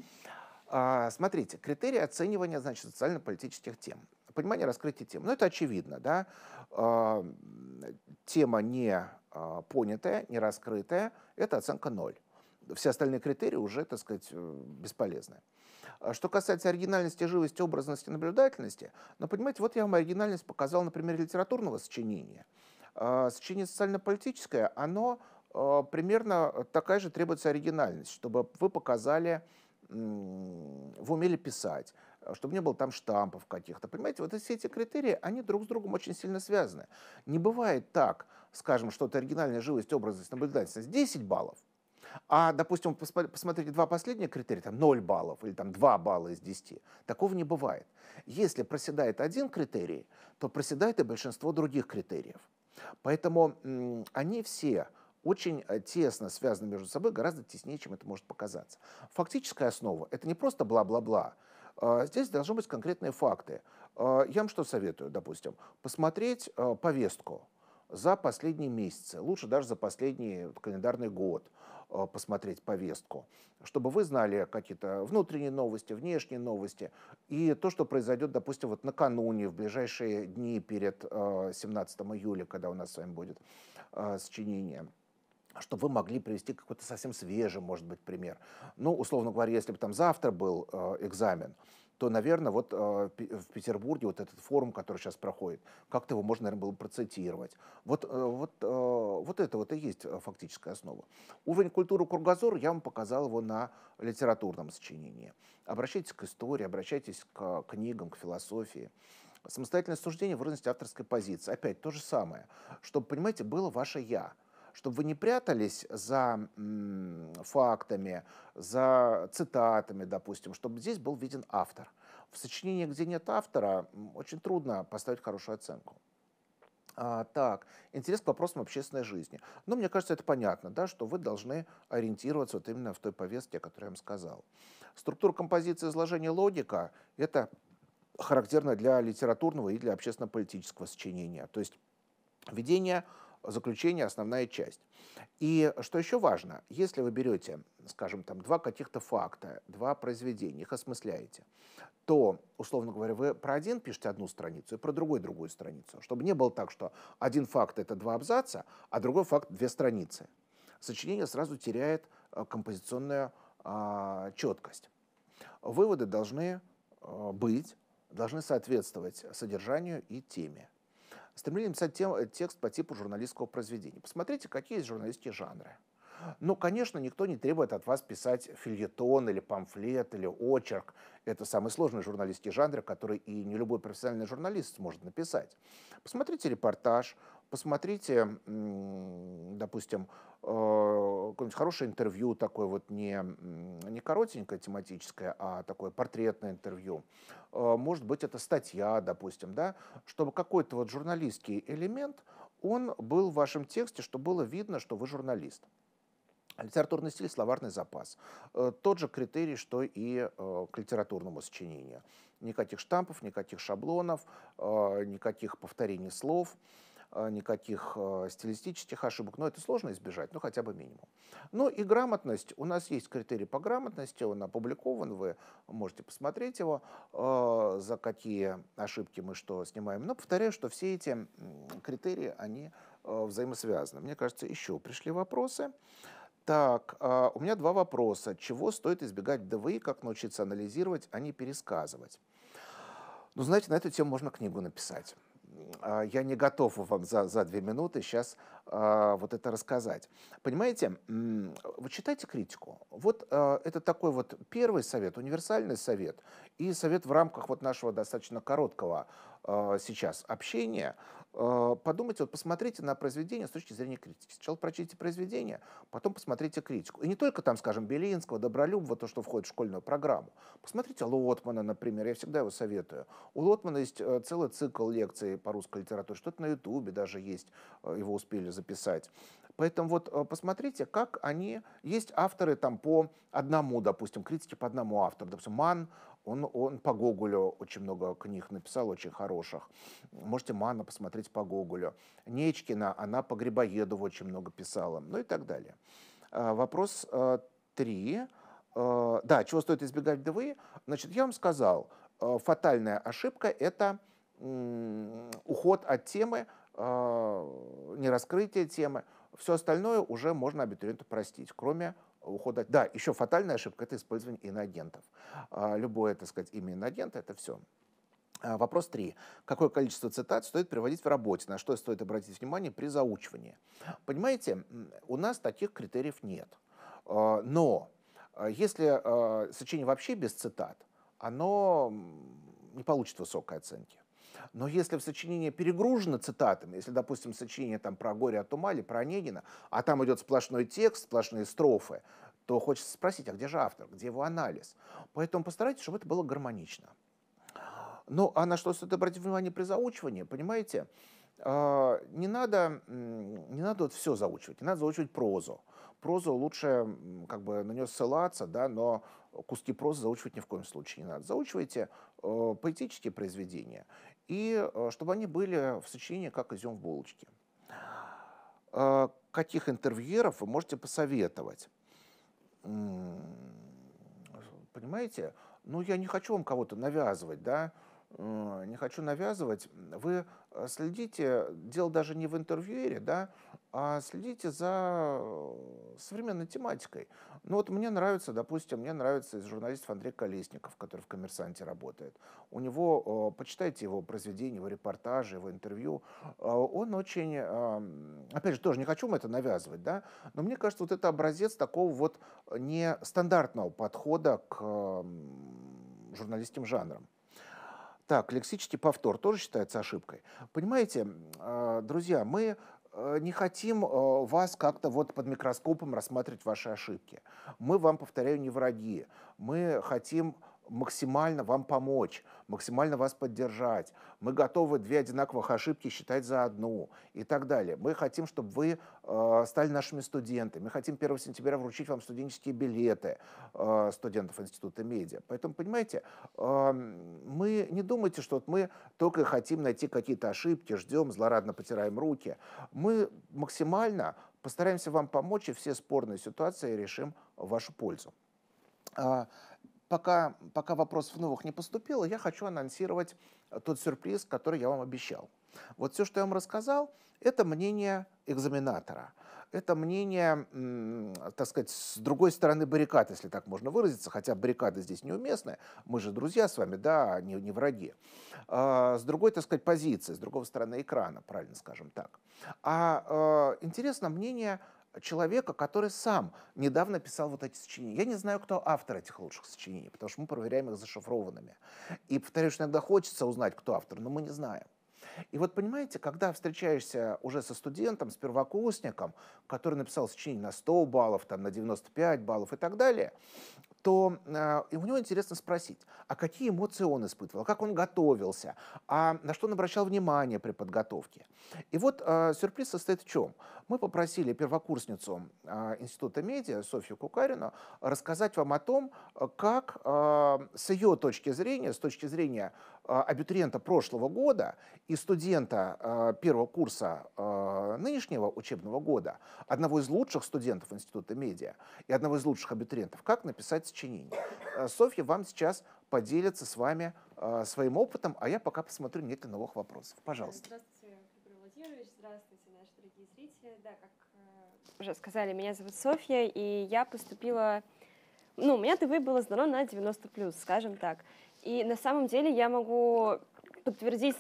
А, смотрите, критерии оценивания, значит, социально-политических тем. Понимание раскрытия тем. Ну, это очевидно, да. А, тема не а, понятая, не раскрытая, это оценка ноль. Все остальные критерии уже, так сказать, э, бесполезны. Что касается оригинальности, живости, образности, наблюдательности, ну, понимаете, вот я вам оригинальность показал на примере литературного сочинения. Сочинение социально-политическое, оно примерно такая же требуется оригинальность, чтобы вы показали вы умели писать, э, чтобы не было там штампов каких-то. Понимаете, вот все эти критерии, они друг с другом очень сильно связаны. Не бывает так, скажем, что-то оригинальная живость, образность, наблюдательность 10 баллов, а, допустим, посмотрите два последних критерия, там 0 баллов или там 2 балла из 10. Такого не бывает. Если проседает один критерий, то проседает и большинство других критериев. Поэтому они все очень э, тесно связаны между собой, гораздо теснее, чем это может показаться. Фактическая основа – это не просто бла-бла-бла, а, Здесь должны быть конкретные факты. А, я вам что советую, допустим? Посмотреть э, повестку за последние месяцы, лучше даже за последний календарный год э, посмотреть повестку, чтобы вы знали какие-то внутренние новости, внешние новости и то, что произойдет, допустим, вот накануне, в ближайшие дни перед 17 июля, когда у нас с вами будет сочинение. А чтобы вы могли привести какой-то совсем свежий, может быть, пример. Ну, условно говоря, если бы там завтра был э, экзамен, то, наверное, вот э, в Петербурге вот этот форум, который сейчас проходит, как-то его можно, наверное, было процитировать. Вот, э, вот, э, вот это вот и есть э, фактическая основа. Уровень культуры кругозора я вам показал его на литературном сочинении. Обращайтесь к истории, обращайтесь к книгам, к философии самостоятельное суждение, выразность авторской позиции. Опять то же самое, чтобы, понимаете, было ваше «я» чтобы вы не прятались за фактами, за цитатами, допустим, чтобы здесь был виден автор. В сочинении, где нет автора, очень трудно поставить хорошую оценку. А, так, интерес к вопросам общественной жизни. Ну, мне кажется, это понятно, да, что вы должны ориентироваться вот именно в той повестке, о которой я вам сказал. Структура композиции изложения логика – это характерно для литературного и для общественно-политического сочинения. То есть введение заключение, основная часть. И что еще важно, если вы берете, скажем, там два каких-то факта, два произведения, их осмысляете, то, условно говоря, вы про один пишете одну страницу и про другой другую страницу, чтобы не было так, что один факт — это два абзаца, а другой факт — две страницы. Сочинение сразу теряет э, композиционную а, четкость. Выводы должны э, быть, должны соответствовать содержанию и теме стремление писать тем, э, текст по типу журналистского произведения. Посмотрите, какие есть журналистские жанры. Ну, конечно, никто не требует от вас писать фильетон или памфлет или очерк. Это самый сложный журналистский жанр, который и не любой профессиональный журналист сможет написать. Посмотрите репортаж, Посмотрите, допустим, э, какое-нибудь хорошее интервью, такое вот не, не коротенькое тематическое, а такое портретное интервью. Э, может быть, это статья, допустим, да, чтобы какой-то вот журналистский элемент, он был в вашем тексте, чтобы было видно, что вы журналист. Литературный стиль, словарный запас. Э, тот же критерий, что и к литературному сочинению. Никаких штампов, никаких шаблонов, никаких повторений слов – Э, никаких э, стилистических ошибок, но это сложно избежать, но ну, хотя бы минимум. Ну и грамотность, у нас есть критерий по грамотности, он опубликован, вы можете посмотреть его, э, за какие ошибки мы что снимаем. Но повторяю, что все эти критерии, они взаимосвязаны. Мне кажется, еще пришли вопросы. Так, у меня два вопроса. Чего стоит избегать в ДВИ, как научиться анализировать, а не пересказывать? Ну, знаете, на эту тему можно книгу написать. А, я не готов вам за, за две минуты сейчас а, вот это рассказать. Понимаете, вы читайте критику. Вот а, это такой вот первый совет, универсальный совет и совет в рамках вот нашего достаточно короткого а, сейчас общение. А, подумайте, вот посмотрите на произведение с точки зрения критики. Сначала прочтите произведение, потом посмотрите критику. И не только там, скажем, Белинского, Добролюбова, то, что входит в школьную программу. Посмотрите Лотмана, например, я всегда его советую. У Лотмана есть э, целый цикл лекций по русской литературе, что-то на Ютубе даже есть, э, его успели записать. Поэтому вот э, посмотрите, как они... Есть авторы там по одному, допустим, критики по одному автору. Допустим, Ман он, он по Гоголю очень много книг написал, очень хороших. Можете Мана посмотреть по Гоголю. Нечкина, она по Грибоедову очень много писала. Ну и так далее. А, вопрос а, три. А, да, чего стоит избегать вдовы? Значит, я вам сказал, фатальная ошибка – это уход от темы, не раскрытие темы. Все остальное уже можно абитуриенту простить, кроме ухода. Да, еще фатальная ошибка – это использование иноагентов. А, любое, так сказать, имя иноагента – это все. А, вопрос три. Какое количество цитат стоит приводить в работе? На что стоит обратить внимание при заучивании? Понимаете, у нас таких критериев нет. А, но если сочинение вообще без цитат, оно не получит высокой оценки. Но если в сочинении перегружено цитатами, если, допустим, сочинение там про горе от ума или про Онегина, а там идет сплошной текст, сплошные строфы, то хочется спросить, а где же автор, где его анализ? Поэтому постарайтесь, чтобы это было гармонично. Ну, а на что стоит обратить внимание при заучивании, понимаете, а, не надо, не надо вот все заучивать, не надо заучивать прозу. Прозу лучше как бы на нее ссылаться, да, но куски прозы заучивать ни в коем случае не надо. Заучивайте Э, поэтические произведения, и э, чтобы они были в сочинении «Как изюм в булочке». Э, каких интервьюеров вы можете посоветовать? Понимаете? Ну, я не хочу вам кого-то навязывать, да, Э, не хочу навязывать, вы э, следите, дело даже не в интервьюере, да, а следите за э, современной тематикой. Ну вот мне нравится, допустим, мне нравится из журналистов Андрей Колесников, который в «Коммерсанте» работает. У него, почитайте его произведения, его репортажи, его интервью, он очень, эм, опять же, тоже не хочу это навязывать, да, но мне кажется, вот это образец такого вот нестандартного подхода к эм, журналистским жанрам. Так, лексический повтор тоже считается ошибкой. Понимаете, а, друзья, мы э, не хотим э, вас как-то вот под микроскопом рассматривать ваши ошибки. Мы вам, повторяю, не враги. Мы хотим максимально вам помочь, максимально вас поддержать. Мы готовы две одинаковых ошибки считать за одну и так далее. Мы хотим, чтобы вы э, стали нашими студентами. Мы хотим 1 сентября вручить вам студенческие билеты э, студентов Института медиа. Поэтому, понимаете, э, мы не думайте, что вот мы только хотим найти какие-то ошибки, ждем, злорадно потираем руки. Мы максимально постараемся вам помочь и все спорные ситуации решим в вашу пользу. А, пока, пока вопросов новых не поступило, я хочу анонсировать э, тот сюрприз, который я вам обещал. Вот все, что я вам рассказал, это мнение экзаменатора. Это мнение, так сказать, с другой стороны баррикад, если так можно выразиться, хотя баррикады здесь неуместны, мы же друзья с вами, да, а не, не враги. А, с другой, так сказать, позиции, с другой стороны экрана, правильно скажем так. а э, интересно мнение человека, который сам недавно писал вот эти сочинения. Я не знаю, кто автор этих лучших сочинений, потому что мы проверяем их зашифрованными. И, повторюсь, иногда хочется узнать, кто автор, но мы не знаем. И вот понимаете, когда встречаешься уже со студентом, с первокурсником, который написал сочинение на 100 баллов, там, на 95 баллов и так далее, то э, и у него интересно спросить, а какие эмоции он испытывал, как он готовился, а на что он обращал внимание при подготовке. И вот э, сюрприз состоит в чем? Мы попросили первокурсницу э, Института медиа Софью Кукарину рассказать вам о том, э, как э, с ее точки зрения, с точки зрения а, абитуриента прошлого года и студента а, первого курса а, нынешнего учебного года, одного из лучших студентов Института медиа и одного из лучших абитуриентов, как написать сочинение. Софья вам сейчас поделится с вами своим опытом, а я пока посмотрю, некоторые новых вопросов. Пожалуйста. Здравствуйте, Игорь Владимирович, здравствуйте, наши дорогие зрители. Да, как э, уже сказали, меня зовут Софья, и я поступила ну, у меня ТВ было сдано на 90+, плюс, скажем так. И на самом деле я могу подтвердить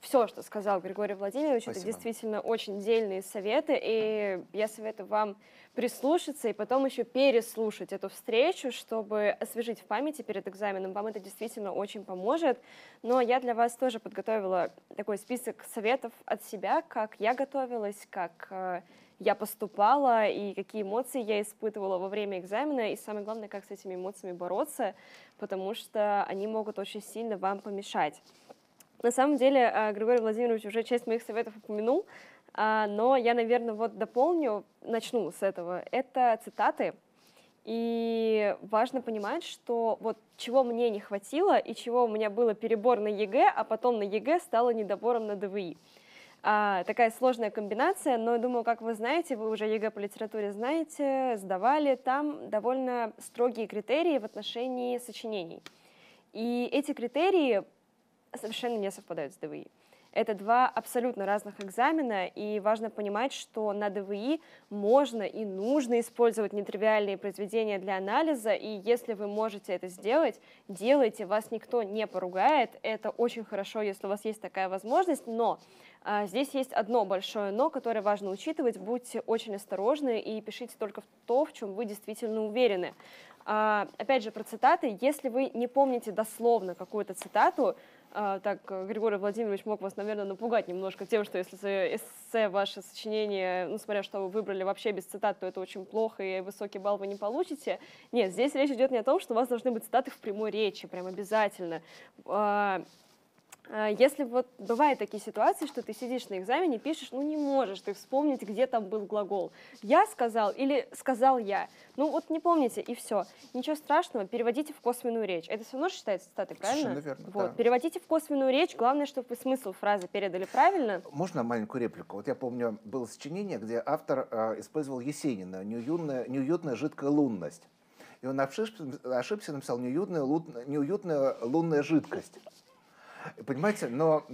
все, что сказал Григорий Владимирович. Спасибо. Это действительно очень дельные советы. И я советую вам прислушаться и потом еще переслушать эту встречу, чтобы освежить в памяти перед экзаменом. Вам это действительно очень поможет. Но я для вас тоже подготовила такой список советов от себя, как я готовилась, как э, я поступала и какие эмоции я испытывала во время экзамена, и самое главное, как с этими эмоциями бороться, потому что они могут очень сильно вам помешать. На самом деле, э, Григорий Владимирович уже часть моих советов упомянул, а, но я, наверное, вот дополню, начну с этого. Это цитаты, и важно понимать, что вот чего мне не хватило и чего у меня было перебор на ЕГЭ, а потом на ЕГЭ стало недобором на ДВИ. А, такая сложная комбинация, но, думаю, как вы знаете, вы уже ЕГЭ по литературе знаете, сдавали, там довольно строгие критерии в отношении сочинений. И эти критерии совершенно не совпадают с ДВИ. Это два абсолютно разных экзамена, и важно понимать, что на ДВИ можно и нужно использовать нетривиальные произведения для анализа, и если вы можете это сделать, делайте, вас никто не поругает, это очень хорошо, если у вас есть такая возможность, но а, здесь есть одно большое «но», которое важно учитывать. Будьте очень осторожны и пишите только то, в чем вы действительно уверены. А, опять же, про цитаты. Если вы не помните дословно какую-то цитату, а, так э, Григорий Владимирович мог вас, наверное, напугать немножко тем, что если эссе, ваше сочинение, ну, смотря что вы выбрали вообще без цитат, то это очень плохо, и высокий балл вы не получите. Нет, здесь речь идет не о том, что у вас должны быть цитаты в прямой речи, прям обязательно. А, если вот бывают такие ситуации, что ты сидишь на экзамене, пишешь, ну не можешь ты вспомнить, где там был глагол. Я сказал или сказал я. Ну вот не помните, и все. Ничего страшного, переводите в косвенную речь. Это все равно считается цитатой, правильно? Совершенно верно, вот. да. Переводите в косвенную речь, главное, чтобы вы смысл фразы передали правильно. Можно маленькую реплику? Вот я помню, было сочинение, где автор э, использовал Есенина «Неуютная, неуютная жидкая лунность». И он ошибся, ошибся написал «неуютная, лун, неуютная лунная жидкость». Понимаете, но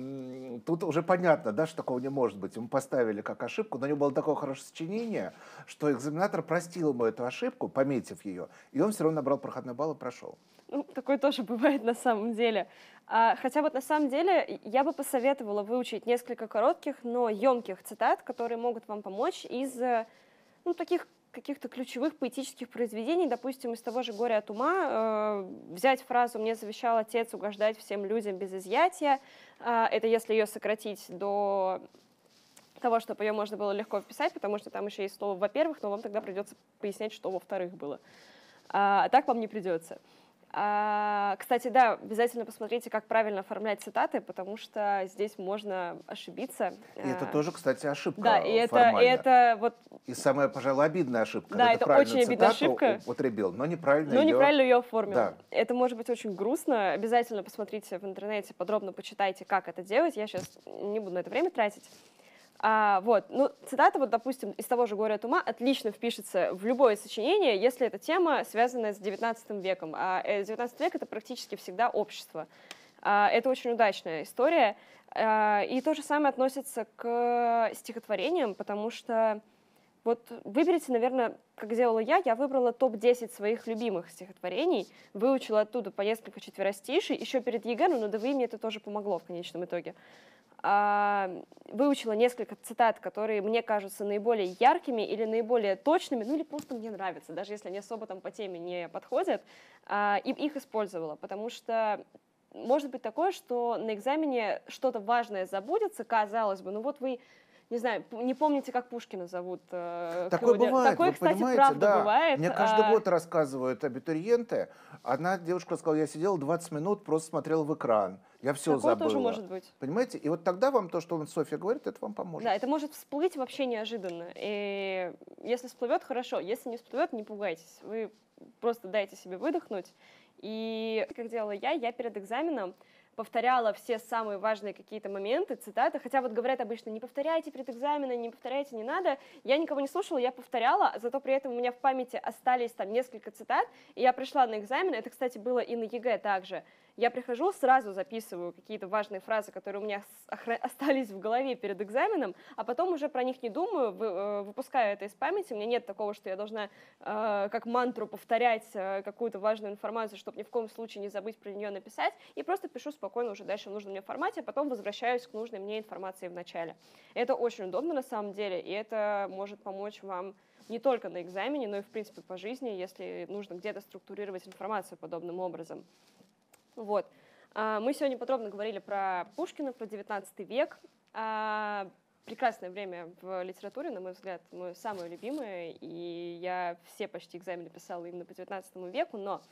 тут уже понятно, да, что такого не может быть. Ему поставили как ошибку, но у него было такое хорошее сочинение, что экзаменатор простил ему эту ошибку, пометив ее, и он все равно набрал проходной балл и прошел. Ну, такое тоже [laughs] бывает на самом деле. А, хотя вот на самом деле я бы посоветовала выучить несколько коротких, но емких цитат, которые могут вам помочь из э, ну, таких каких-то ключевых поэтических произведений, допустим, из того же Горя от ума», э, взять фразу «Мне завещал отец угождать всем людям без изъятия», э, это если ее сократить до того, чтобы ее можно было легко вписать, потому что там еще есть слово «во-первых», но вам тогда придется пояснять, что «во-вторых» было. А так вам не придется. А, кстати, да, обязательно посмотрите, как правильно оформлять цитаты, потому что здесь можно ошибиться. И это а, тоже, кстати, ошибка. Да, и это, и это вот. И самая, пожалуй, обидная ошибка. Да, это очень обидная ошибка. Употребил, но неправильно. Но ее... неправильно ее оформил. Да. Это может быть очень грустно. Обязательно посмотрите в интернете, подробно почитайте, как это делать. Я сейчас не буду на это время тратить. А, вот, ну, цитата, вот, допустим, из того же «Горе от ума» отлично впишется в любое сочинение, если эта тема связана с XIX веком. А 19 э, век — это практически всегда общество. А, это очень удачная история. А, и то же самое относится к э, стихотворениям, потому что вот выберите, наверное, как сделала я, я выбрала топ-10 своих любимых стихотворений, выучила оттуда по несколько четверостишей, еще перед ЕГЭ, ну да, вы мне это тоже помогло в конечном итоге. А, выучила несколько цитат, которые мне кажутся наиболее яркими или наиболее точными, ну или просто мне нравятся, даже если они особо там по теме не подходят, а, и их использовала, потому что может быть такое, что на экзамене что-то важное забудется, казалось бы, ну вот вы не знаю, не помните, как Пушкина зовут. Э, Такое бывает, Такое, кстати, понимаете? правда да. бывает. Мне каждый а. год рассказывают абитуриенты. Одна девушка сказала, я сидела 20 минут, просто смотрел в экран. Я все Такое забыла. тоже может быть. Понимаете? И вот тогда вам то, что Софья говорит, это вам поможет. Да, это может всплыть вообще неожиданно. И если всплывет, хорошо. Если не всплывет, не пугайтесь. Вы просто дайте себе выдохнуть. И как делала я, я перед экзаменом повторяла все самые важные какие-то моменты, цитаты, хотя вот говорят обычно, не повторяйте перед экзаменом, не повторяйте, не надо. Я никого не слушала, я повторяла, а зато при этом у меня в памяти остались там несколько цитат, и я пришла на экзамен, это, кстати, было и на ЕГЭ также, я прихожу, сразу записываю какие-то важные фразы, которые у меня [laughs] остались в голове перед экзаменом, а потом уже про них не думаю, э, выпускаю это из памяти. У меня нет такого, что я должна э, как мантру повторять э, какую-то важную информацию, чтобы ни в коем случае не забыть про нее написать, и просто пишу спокойно уже дальше в нужном мне формате, а потом возвращаюсь к нужной мне информации в начале. Это очень удобно на самом деле, и это может помочь вам не только на экзамене, но и в принципе по жизни, если нужно где-то структурировать информацию подобным образом. Вот. А, мы сегодня подробно говорили про Пушкина, про 19 век. А, прекрасное время в литературе, на мой взгляд, мое самое любимое, и я все почти экзамены писала именно по 19 веку, но...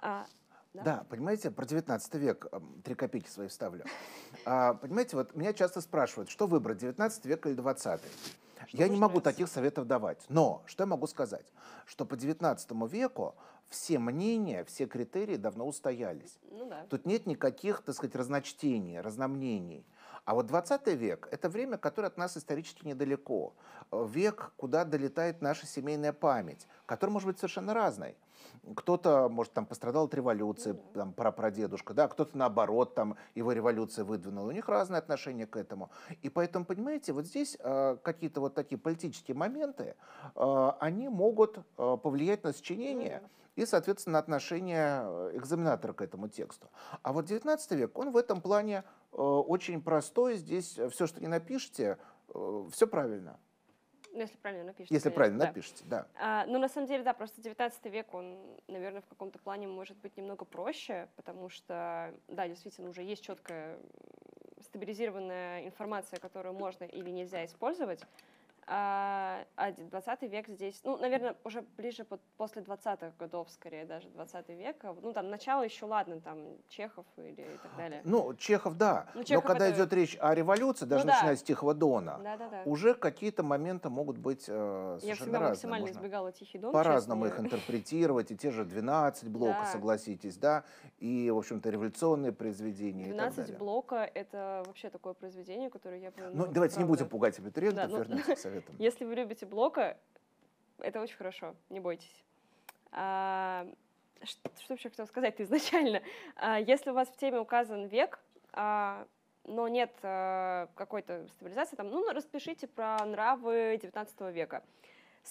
А, да? да, понимаете, про 19 век эм, три копейки свои вставлю. А, понимаете, вот меня часто спрашивают, что выбрать, 19 век или 20 что я не могу нравится? таких советов давать. Но что я могу сказать? Что по 19 веку все мнения, все критерии давно устоялись. Ну, да. Тут нет никаких, так сказать, разночтений, разномнений. А вот 20 век – это время, которое от нас исторически недалеко. Э, век, куда долетает наша семейная память, которая может быть совершенно разной. Кто-то, может, там пострадал от революции, ну там, прапрадедушка, да, кто-то, наоборот, там, его революция выдвинула. У них разное отношение к этому. И поэтому, понимаете, вот здесь э, какие-то вот такие политические моменты, э, они могут э, повлиять на сочинение, mm-hmm и, соответственно, отношение э, экзаменатора к этому тексту. А вот 19 век, он в этом плане э, очень простой. Здесь э, все, что не напишите, все правильно. Ну, если правильно напишите. Если конечно, правильно да. да. А, ну, на самом деле, да, просто 19 век, он, наверное, в каком-то плане может быть немного проще, потому что, да, действительно, уже есть четкая стабилизированная информация, которую можно или нельзя использовать. А 20 а, век здесь, ну, наверное, уже ближе под, после 20-х годов, скорее даже 20 века. Ну, там начало еще ладно, там Чехов или и так далее. Ну, Чехов, да. Ну, Чехов Но когда это... идет речь о революции, даже ну, да. начиная с Тихого Дона, да, да, да. уже какие-то моменты могут быть э, совершенно Я всегда разные. максимально Можно избегала Тихий Дон. По-разному их интерпретировать, и те же 12 блока, да. согласитесь, да, и, в общем-то, революционные произведения 12 блока — это вообще такое произведение, которое я... Ну, ну давайте правда... не будем пугать абитуриентов, да, ну, вернемся к совету. [laughs] этом. Если вы любите Блока, это очень хорошо, не бойтесь. А, что, что вообще хотел сказать [laughs] изначально? А, если у вас в теме указан век, а, но нет какой-то стабилизации, там, ну, ну распишите про нравы 19 века.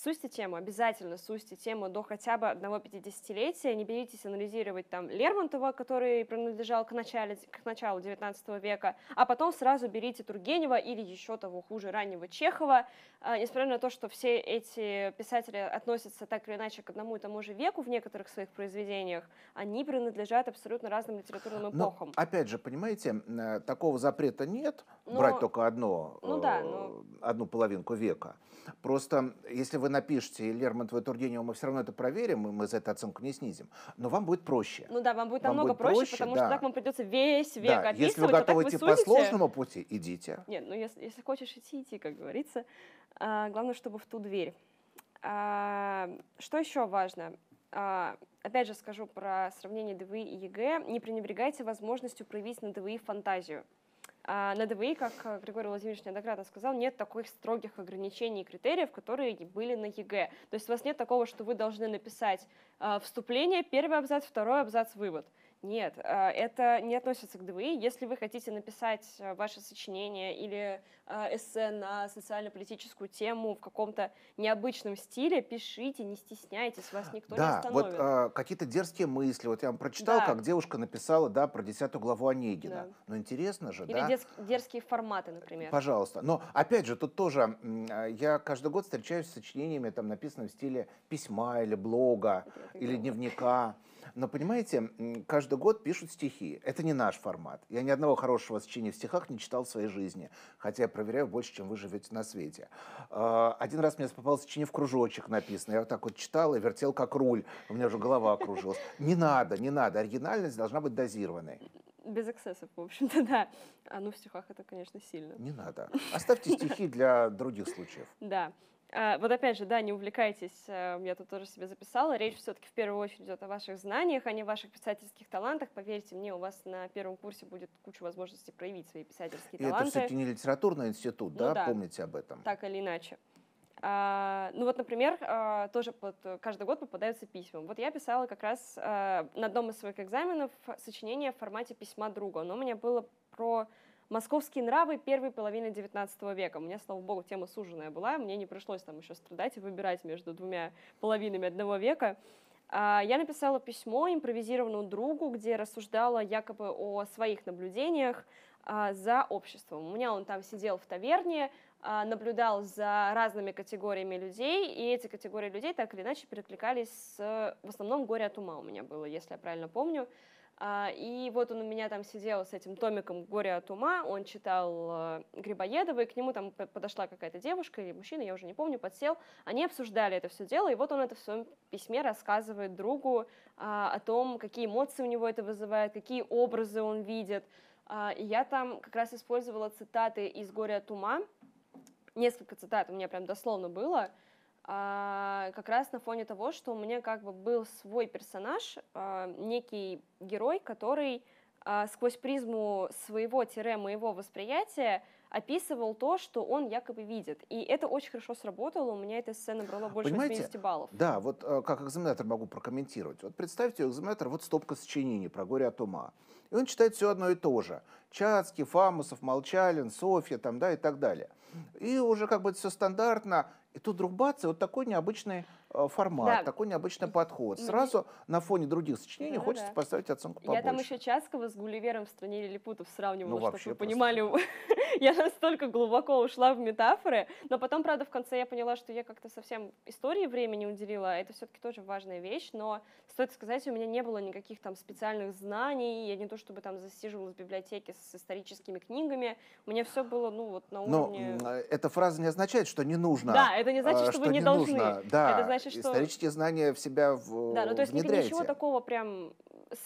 Сусьте тему, обязательно сусьте тему до хотя бы одного пятидесятилетия. Не беритесь анализировать там Лермонтова, который принадлежал к, начале, к началу 19 века, а потом сразу берите Тургенева или еще того хуже раннего Чехова. А, несмотря на то, что все эти писатели относятся так или иначе к одному и тому же веку в некоторых своих произведениях, они принадлежат абсолютно разным литературным эпохам. Но, опять же, понимаете, э, такого запрета нет, но, брать только одно, ну, да, э, но... одну половинку века. Просто если вы вы напишете Лермонтова и Тургенева, мы все равно это проверим, и мы за это оценку не снизим. Но вам будет проще. Ну да, вам будет вам намного будет проще, проще, потому да. что так вам придется весь век да. описывать. Если вы готовы идти вы по сложному пути, идите. Нет, ну если, если хочешь идти, идти, как говорится. А, главное, чтобы в ту дверь. А, что еще важно? А, опять же скажу про сравнение ДВИ и ЕГЭ. Не пренебрегайте возможностью проявить на ДВИ фантазию. А на ДВИ, как э, Григорий Владимирович неоднократно сказал, нет таких строгих ограничений и критериев, которые были на ЕГЭ. То есть у вас нет такого, что вы должны написать э, вступление, первый абзац, второй абзац, вывод. Нет, а, это не относится к ДВИ. Если вы хотите написать э, ваше сочинение или а, эссе на социально-политическую тему в каком-то необычном стиле, пишите, не стесняйтесь, вас никто да, не остановит. Да, вот а, какие-то дерзкие мысли. Вот я вам прочитал, да. как девушка написала да, про десятую главу Онегина. Да. Ну, интересно же, или да? Или дерзкие форматы, например. Пожалуйста. Но, опять же, тут тоже а, я каждый год встречаюсь с сочинениями, там, написанными в стиле письма или блога, или дневника. Но понимаете, каждый год пишут стихи. Это не наш формат. Я ни одного хорошего сочинения в стихах не читал в своей жизни, хотя я проверяю больше, чем вы живете на свете. А, один раз мне попалось сочинение в кружочек написано. Я вот так вот читал и вертел как руль. У меня уже голова окружилась. Не надо, не надо. Оригинальность должна быть дозированной без эксцессов, в общем-то, да. А ну в стихах это, конечно, сильно. Не надо. Оставьте стихи для других случаев. Да. А, вот опять же, да, не увлекайтесь, э, я тут тоже себе записала, речь все-таки в первую очередь идет о ваших знаниях, а не о ваших писательских талантах. Поверьте мне, у вас на первом курсе будет куча возможностей проявить свои писательские И таланты. Это все-таки не литературный институт, ну, да? да, помните об этом. Так или иначе. А, ну вот, например, а, тоже под, каждый год попадаются письма. Вот я писала как раз а, на одном из своих экзаменов сочинение в формате письма другу. Оно у меня было про Московские нравы первой половины 19 века. У меня, слава богу, тема суженная была, мне не пришлось там еще страдать и выбирать между двумя половинами одного века. А, я написала письмо импровизированному другу, где рассуждала якобы о своих наблюдениях а, за обществом. У меня он там сидел в таверне, а, наблюдал за разными категориями людей, и эти категории людей так или иначе перекликались с... В основном горе от ума у меня было, если я правильно помню. А, и вот он у меня там сидел с этим томиком «Горе от ума», он читал э, Грибоедова, и к нему там подошла какая-то девушка или мужчина, я уже не помню, подсел. Они обсуждали это все дело, и вот он это в своем письме рассказывает другу а, о том, какие эмоции у него это вызывает, какие образы он видит. А, и я там как раз использовала цитаты из «Горе от ума», несколько цитат у меня прям дословно было — а, как раз на фоне того, что у меня как бы был свой персонаж, а, некий герой, который а, сквозь призму своего-моего восприятия описывал то, что он якобы видит. И это очень хорошо сработало, у меня эта сцена брала больше Понимаете, 80 баллов. Да, вот э, как экзаменатор могу прокомментировать. Вот представьте, экзаменатор, вот стопка сочинений про горе от ума. И он читает все одно и то же. Чацкий, Фамусов, Молчалин, Софья там, да, и так далее. И уже как бы все стандартно, и тут рубаться вот такой необычный э, формат, да. такой необычный подход. Сразу на фоне других сочинений ну, хочется да. поставить оценку побольше. Я там еще Часкова с Гулливером в стране лилипутов сравнивала, ну, чтобы вы понимали, [laughs] [laughs] я настолько глубоко ушла в метафоры, но потом, правда, в конце я поняла, что я как-то совсем истории времени уделила, это все-таки тоже важная вещь, но стоит сказать, у меня не было никаких там специальных знаний, я не то чтобы там засиживалась в библиотеке с историческими книгами, у меня все было, ну, вот на уровне... Но э, эта фраза не означает, что не нужно. Да, это не значит, что, э, что вы не, должны. Нужно. Да, это значит, что... исторические знания в себя в... Да, ну то есть ничего такого прям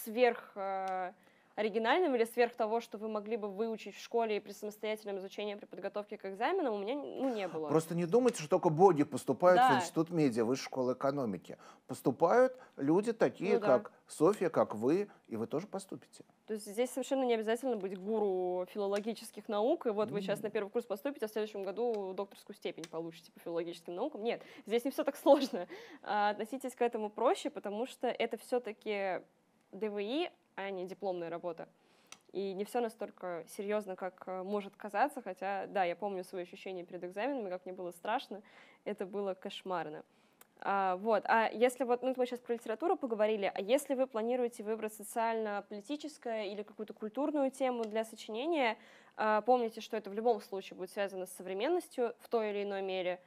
сверх э, оригинальным или сверх того, что вы могли бы выучить в школе и при самостоятельном изучении при подготовке к экзаменам, у меня ну, не было. Просто не думайте, что только боги поступают да. в институт медиа, высшей школы экономики. Поступают люди такие, ну, да. как Софья, как вы, и вы тоже поступите. То есть здесь совершенно не обязательно быть гуру филологических наук, и вот вы сейчас на первый курс поступите, а в следующем году докторскую степень получите по филологическим наукам. Нет, здесь не все так сложно. А, относитесь к этому проще, потому что это все-таки ДВИ, а не дипломная работа. И не все настолько серьезно, как э, может казаться, хотя, да, я помню свои ощущения перед экзаменами, как мне было страшно, это было кошмарно. А, вот, а если вот, ну, мы сейчас про литературу поговорили, а если вы планируете выбрать социально-политическое или какую-то культурную тему для сочинения, а, помните, что это в любом случае будет связано с современностью в той или иной мере,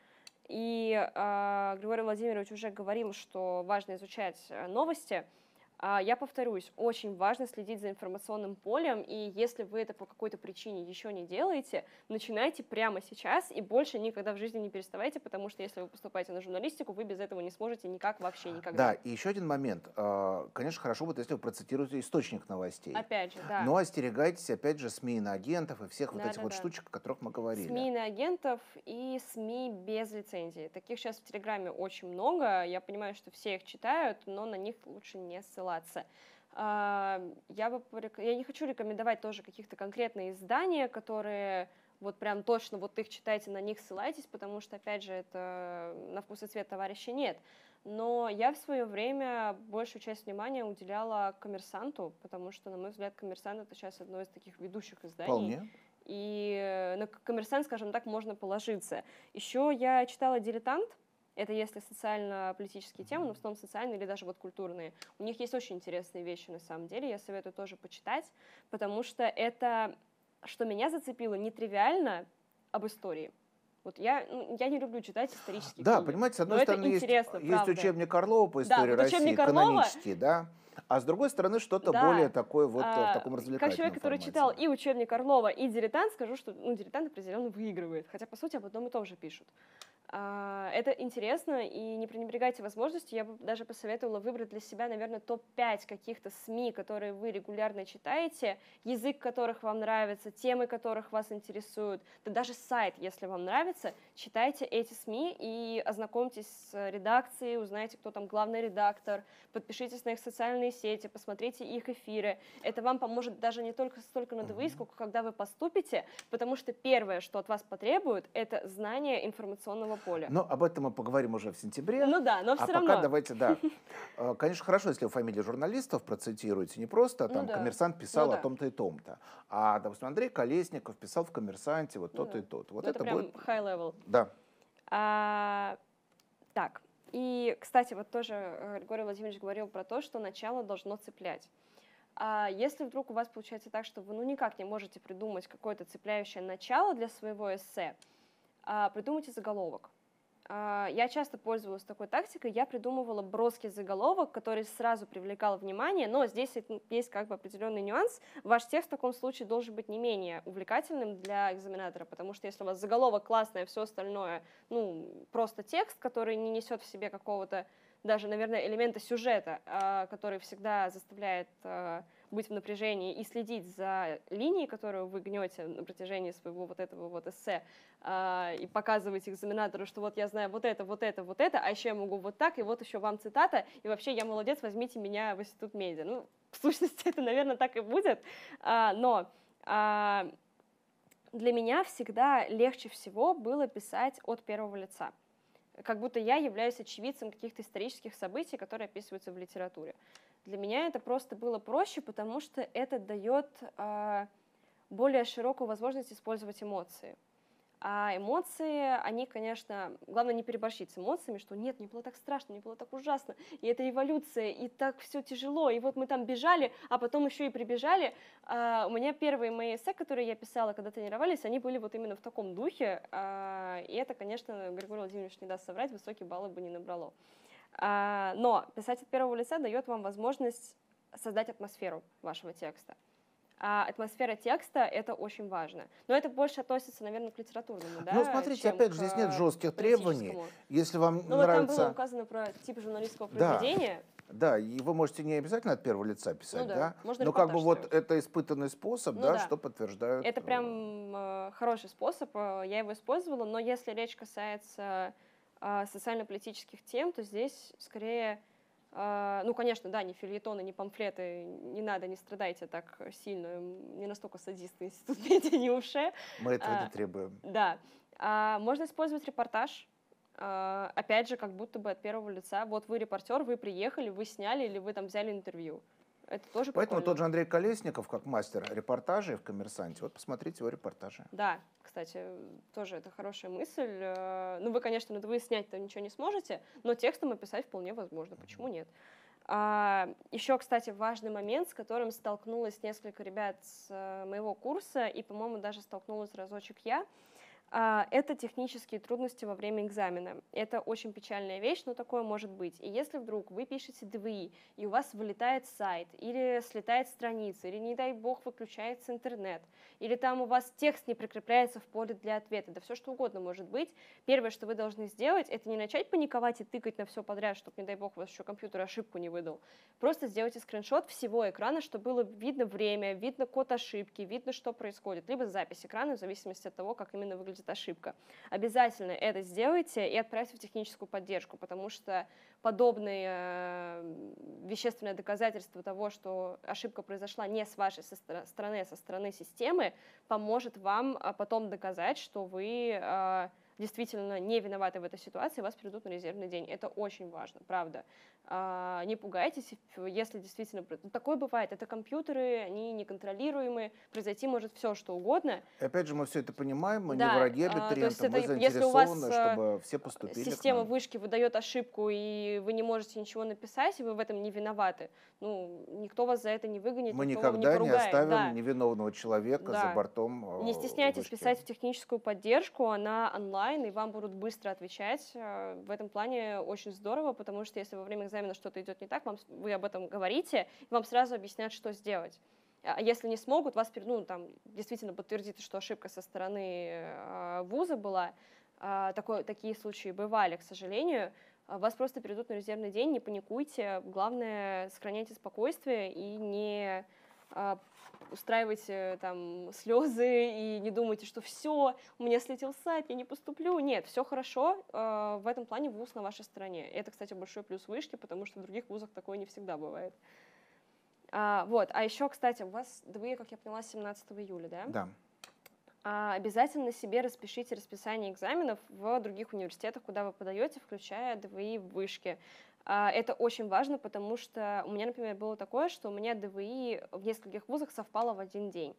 и э, Григорий Владимирович уже говорил, что важно изучать э, новости, а, я повторюсь, очень важно следить за информационным полем, и если вы это по какой-то причине еще не делаете, начинайте прямо сейчас и больше никогда в жизни не переставайте, потому что если вы поступаете на журналистику, вы без этого не сможете никак вообще никогда. Да, и еще один момент. А, конечно, хорошо будет, если вы процитируете источник новостей. Опять же, да. Но остерегайтесь, опять же, СМИ на агентов и всех да, вот этих да, вот да. штучек, о которых мы говорили. СМИ на агентов и СМИ без лицензии. Таких сейчас в Телеграме очень много. Я понимаю, что все их читают, но на них лучше не ссылаться ссылаться. А, я, бы, порек... я не хочу рекомендовать тоже каких-то конкретные издания, которые вот прям точно вот их читайте, на них ссылайтесь, потому что, опять же, это на вкус и цвет товарища нет. Но я в свое время большую часть внимания уделяла коммерсанту, потому что, на мой взгляд, коммерсант это сейчас одно из таких ведущих изданий. Вполне. И на коммерсант, скажем так, можно положиться. Еще я читала «Дилетант», это если социально-политические темы, но в основном социальные или даже вот культурные. У них есть очень интересные вещи на самом деле, я советую тоже почитать, потому что это, что меня зацепило, нетривиально об истории. Вот я, ну, я не люблю читать исторические да, книги. Да, понимаете, с одной стороны есть, есть учебник Орлова по истории да, России, учебник Орлова, да. А с другой стороны, что-то да. более такое вот э, а, в таком развлекательном Как человек, который формате. читал и учебник Орлова, и дилетант, скажу, что ну, дилетант определенно выигрывает. Хотя, по сути, об одном и том же пишут. А, это интересно, и не пренебрегайте возможностью. Я бы даже посоветовала выбрать для себя, наверное, топ-5 каких-то СМИ, которые вы регулярно читаете, язык которых вам нравится, темы которых вас интересуют, да даже сайт, если вам нравится, читайте эти СМИ и ознакомьтесь с редакцией, узнайте, кто там главный редактор, подпишитесь на их социальные сети, посмотрите их эфиры. Это вам поможет даже не только столько на ДВИ, сколько когда вы поступите, потому что первое, что от вас потребуют, это знание информационного школе. Но об этом мы поговорим уже в сентябре. Ну да, но все а равно. пока давайте, да. [laughs] Э, конечно, хорошо, если вы фамилии журналистов процитируете, не просто а там ну, да. коммерсант писал ну, да. о том-то и том-то, а, допустим, Андрей Колесников писал в коммерсанте вот ну то-то ну, и то-то. Вот ну, это, это прям будет... high level. Да. А, так, и, кстати, вот тоже э, Григорий Владимирович говорил про то, что начало должно цеплять. А если вдруг у вас получается так, что вы ну никак не можете придумать какое-то цепляющее начало для своего эссе, а, придумайте заголовок. А, я часто пользовалась такой тактикой, я придумывала броский заголовок, который сразу привлекал внимание, но здесь есть как бы определенный нюанс. Ваш текст в таком случае должен быть не менее увлекательным для экзаменатора, потому что если у вас заголовок классный, а все остальное, ну, просто текст, который не несет в себе какого-то даже, наверное, элемента сюжета, а, который всегда заставляет а, быть в напряжении и следить за линией, которую вы гнете на протяжении своего вот этого вот эссе, э, и показывать экзаменатору, что вот я знаю вот это, вот это, вот это, а еще я могу вот так, и вот еще вам цитата, и вообще я молодец, возьмите меня в институт медиа. Ну, в сущности, [laughs] это, наверное, так и будет, э, но... Э, для меня всегда легче всего было писать от первого лица как будто я являюсь очевидцем каких-то исторических событий, которые описываются в литературе. Для меня это просто было проще, потому что это дает э, а, более широкую возможность использовать эмоции. А эмоции, они, конечно, главное не переборщить с эмоциями, что нет, мне было так страшно, мне было так ужасно, и это эволюция, и так все тяжело, и вот мы там бежали, а потом еще и прибежали. А, у меня первые мои эссе, которые я писала, когда тренировались, они были вот именно в таком духе, а, и это, конечно, Григорий Владимирович не даст соврать, высокие баллы бы не набрало. А, но писать от первого лица дает вам возможность создать атмосферу вашего текста. А атмосфера текста — это очень важно. Но это больше относится, наверное, к литературному, ну, да? Ну, смотрите, опять же, здесь нет жестких э, требований. Если вам ну, нравится... Ну, вот там было указано про тип журналистского произведения. Да. да, и вы можете не обязательно от первого лица писать, ну, да. да? Можно Но как бы вот это испытанный способ, ну, да, да, что подтверждают... Это э, прям э, хороший способ, э, я его использовала, но если речь касается а, социально-политических тем, то здесь скорее, а, ну, конечно, да, ни фильетоны, ни памфлеты, не надо, не страдайте так сильно, не настолько садисты институт [laughs] медиа не уше. Мы этого не а, требуем. Да. можно использовать репортаж, опять же, как будто бы от первого лица. Вот вы репортер, вы приехали, вы сняли или вы там взяли интервью. Это тоже Поэтому прикольно. тот же Андрей Колесников, как мастер репортажей в «Коммерсанте», вот посмотрите его репортажи. Да, кстати, тоже это хорошая мысль. Э, ну, вы, конечно, вы снять-то ничего не сможете, но текстом описать вполне возможно, почему нет. А, еще, кстати, важный момент, с которым столкнулась несколько ребят с э, моего курса, и, по-моему, даже столкнулась разочек я — а, это технические трудности во время экзамена. Это очень печальная вещь, но такое может быть. И если вдруг вы пишете ДВИ, и у вас вылетает сайт, или слетает страница, или, не дай бог, выключается интернет, или там у вас текст не прикрепляется в поле для ответа, да все что угодно может быть, первое, что вы должны сделать, это не начать паниковать и тыкать на все подряд, чтобы, не дай бог, у вас еще компьютер ошибку не выдал. Просто сделайте скриншот всего экрана, чтобы было видно время, видно код ошибки, видно, что происходит, либо запись экрана, в зависимости от того, как именно выглядит будет ошибка. Обязательно это сделайте и отправьте в техническую поддержку, потому что подобные э, вещественные доказательства того, что ошибка произошла не с вашей со стороны, а со стороны системы, поможет вам а, потом доказать, что вы а, действительно не виноваты в этой ситуации, вас перейдут на резервный день. Это очень важно, правда. А, не пугайтесь, если действительно... Ну, такое бывает, это компьютеры, они неконтролируемые, произойти может все, что угодно. опять же, мы все это понимаем, мы да, не враги абитуриентам, то есть мы если у вас а, чтобы все поступили Система вышки выдает ошибку, и вы не можете ничего написать, и вы в этом не виноваты. Ну, никто вас за это не выгонит, Мы никогда не, не оставим да. невиновного человека да. за бортом Не а, стесняйтесь вышки. писать в техническую поддержку, она онлайн, и вам будут быстро отвечать. В этом плане очень здорово, потому что если во время экзамена что-то идет не так, вам, вы об этом говорите, и вам сразу объяснят, что сделать. А, а если не смогут, вас ну, там, действительно подтвердит, что ошибка со стороны э, вуза была. Э, такое, такие случаи бывали, к сожалению. Вас просто перейдут на резервный день, не паникуйте. Главное, сохраняйте спокойствие и не устраивайте э, там слезы и не думайте, что все, у меня слетел сайт, я не поступлю. Нет, все хорошо, э, в этом плане вуз на вашей стороне. Это, кстати, большой плюс вышки, потому что в других вузах такое не всегда бывает. А, вот, а еще, кстати, у вас двое, как я поняла, 17 июля, да? Да. А, обязательно себе распишите расписание экзаменов в других университетах, куда вы подаете, включая ДВИ в вышке. А, это очень важно, потому что у меня, например, было такое, что у меня ДВИ в нескольких вузах совпало в один день.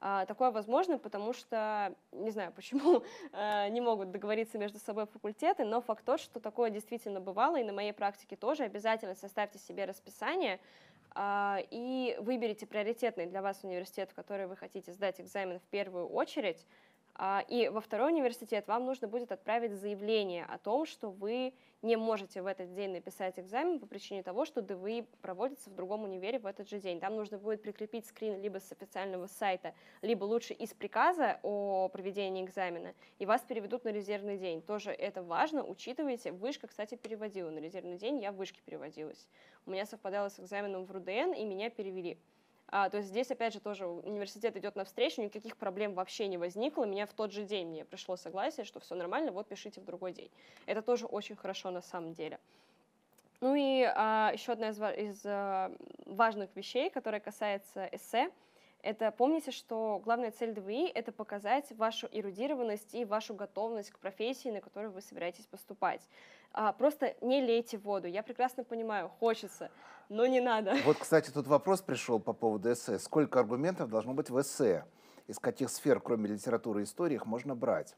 А, такое возможно, потому что, не знаю почему, [laughs] э, не могут договориться между собой факультеты, но факт тот, что такое действительно бывало, и на моей практике тоже. Обязательно составьте себе расписание а, и выберите приоритетный для вас университет, в который вы хотите сдать экзамен в первую очередь, а, и во второй университет вам нужно будет отправить заявление о том, что вы не можете в этот день написать экзамен по причине того, что ДВИ проводится в другом универе в этот же день. Там нужно будет прикрепить скрин либо с официального сайта, либо лучше из приказа о проведении экзамена, и вас переведут на резервный день. Тоже это важно, учитывайте. Вышка, кстати, переводила на резервный день, я в вышке переводилась. У меня совпадало с экзаменом в РУДН, и меня перевели. А, то есть здесь, опять же, тоже университет идет навстречу, никаких проблем вообще не возникло. Меня в тот же день мне пришло согласие, что все нормально, вот пишите в другой день. Это тоже очень хорошо на самом деле. Ну и а, еще одна из, из а, важных вещей, которая касается эссе, это помните, что главная цель ДВИ — это показать вашу эрудированность и вашу готовность к профессии, на которую вы собираетесь поступать а, просто не лейте воду. Я прекрасно понимаю, хочется, но не надо. [laughs] Вот, кстати, тут вопрос пришел по поводу эссе. Сколько аргументов должно быть в эссе? Из каких сфер, кроме литературы и истории, их можно брать?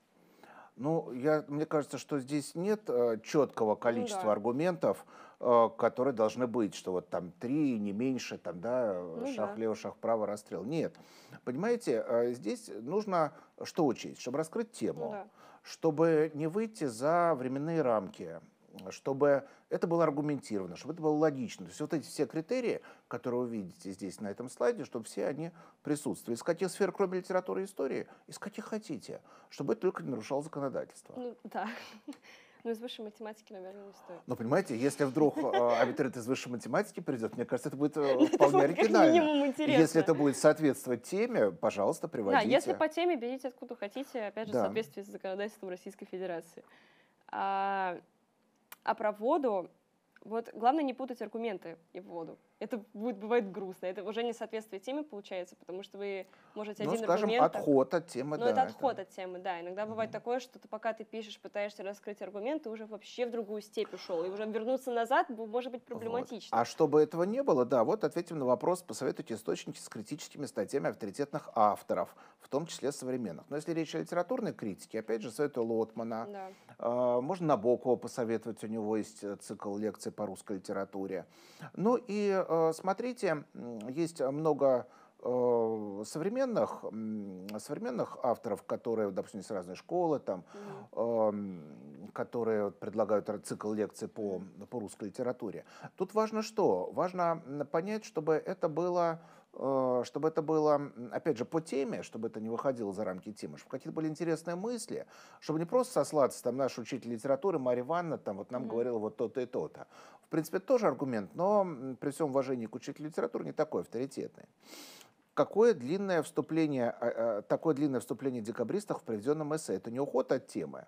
Ну, я, мне кажется, что здесь нет э, четкого количества ну, да. аргументов, э, которые должны быть, что вот там три, не меньше, там, да, ну, э, шаг да. лево, шаг вправо, расстрел. Нет. Понимаете, э, здесь нужно что учесть? Чтобы раскрыть тему. Ну, да чтобы не выйти за временные рамки, чтобы это было аргументировано, чтобы это было логично. То есть вот эти все критерии, которые вы видите здесь на этом слайде, чтобы все они присутствовали. Из каких сфер, кроме литературы и истории, из каких хотите, чтобы это только не нарушало законодательство. Ну, да. Ну, из высшей математики, наверное, не стоит. Ну, понимаете, если вдруг э, абитуриент из высшей математики придет, мне кажется, это будет э, [laughs] вполне оригинально. Если это будет соответствовать теме, пожалуйста, приводите. Да, если по теме, берите откуда хотите, опять же, в соответствии с законодательством Российской Федерации. А, а про воду, вот главное не путать аргументы и воду это будет, бывает грустно. Это уже не соответствие теме получается, потому что вы можете ну, один скажем, аргумент... отход от темы, Ну, да, это отход это... от темы, да. Иногда бывает mm-hmm. такое, что ты, пока ты пишешь, пытаешься раскрыть аргумент, ты уже вообще в другую степь ушел. И уже вернуться назад может быть проблематично. Вот. А чтобы этого не было, да, вот ответим на вопрос, посоветуйте источники с критическими статьями авторитетных авторов, в том числе современных. Но если речь о литературной критике, опять же, советую Лотмана. Да. Э, можно Набокова посоветовать, у него есть э, цикл лекций по русской литературе. Ну и Э, смотрите, есть много э, современных, современных авторов, которые, допустим, из разной школы, там, mm. э, которые предлагают цикл лекций по, по русской литературе. Тут важно что? Важно понять, чтобы это было Э, чтобы это было, опять же, по теме, чтобы это не выходило за рамки темы, чтобы какие-то были интересные мысли, чтобы не просто сослаться, там, наш учитель литературы Марья Ивановна, там, вот нам mm-hmm. говорила вот то-то и то-то. В принципе, это тоже аргумент, но при всем уважении к учителю литературы не такой авторитетный. Какое длинное вступление, а, а, такое длинное вступление декабристов в приведенном эссе? Это не уход от темы,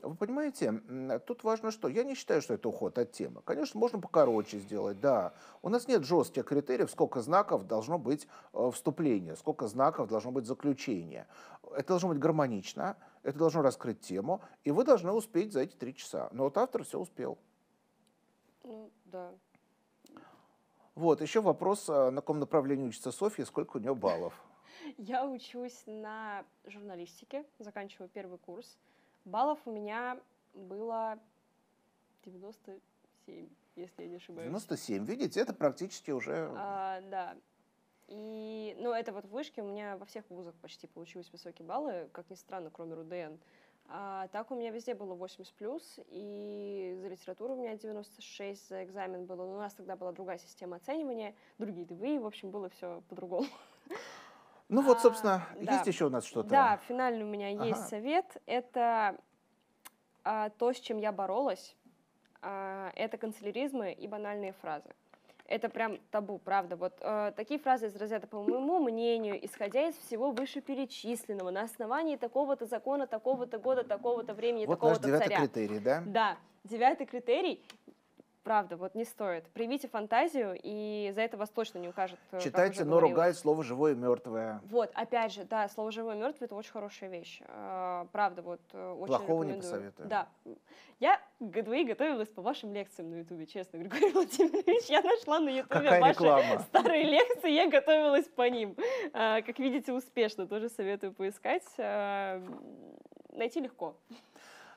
вы понимаете, тут важно что? Я не считаю, что это уход от темы. Конечно, можно покороче сделать, да. У нас нет жестких критериев, сколько знаков должно быть э, вступление, сколько знаков должно быть заключение. Это должно быть гармонично, это должно раскрыть тему, и вы должны успеть за эти три часа. Но вот автор все успел. Ну, да. Вот, еще вопрос, э, на каком направлении учится Софья, сколько у нее баллов? [laughs] Я учусь на журналистике, заканчиваю первый курс. Баллов у меня было 97, если я не ошибаюсь. 97, видите, это практически уже... А, да. И, ну, это вот в вышке у меня во всех вузах почти получились высокие баллы, как ни странно, кроме РУДН. А так у меня везде было 80 плюс, и за литературу у меня 96 за экзамен было. Но у нас тогда была другая система оценивания, другие ДВИ, в общем, было все по-другому. Ну вот, собственно, а, есть да. еще у нас что-то? Да, финальный у меня ага. есть совет. Это а, то, с чем я боролась. А, это канцеляризмы и банальные фразы. Это прям табу, правда. Вот э, такие фразы из разряда, по моему мнению, исходя из всего вышеперечисленного, на основании такого-то закона, такого-то года, такого-то времени, вот такого-то царя. Вот наш девятый критерий, да? Да, девятый критерий. Правда, вот не стоит. Привите фантазию, и за это вас точно не укажет. Э, Читайте, но говорила. ругает слово «живое» и «мертвое». Вот, опять же, да, слово «живое» и «мертвое» — это очень хорошая вещь. А, правда, вот э, очень Плохого не посоветую. Да. Я годовые готовилась по вашим лекциям на Ютубе, честно, Григорий Владимирович. [laughs] Я нашла на Ютубе ваши реклама? старые лекции, я готовилась по ним. А, как видите, успешно. Тоже советую поискать. А, найти легко.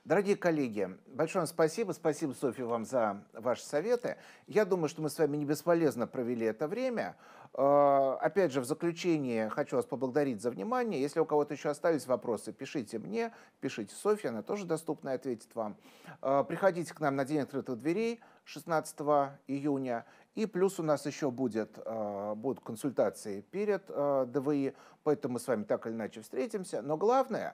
Дорогие коллеги, большое вам спасибо. Спасибо, Софья, вам за ваши советы. Я думаю, что мы с вами не бесполезно провели это время. Э, опять же, в заключение хочу вас поблагодарить за внимание. Если у кого-то еще остались вопросы, пишите мне, пишите Софье, она тоже доступна и ответит вам. Э, приходите к нам на День открытых дверей 16 июня. И плюс у нас еще будет, э, будут консультации перед ДВИ, поэтому мы с вами так или иначе встретимся. Но главное,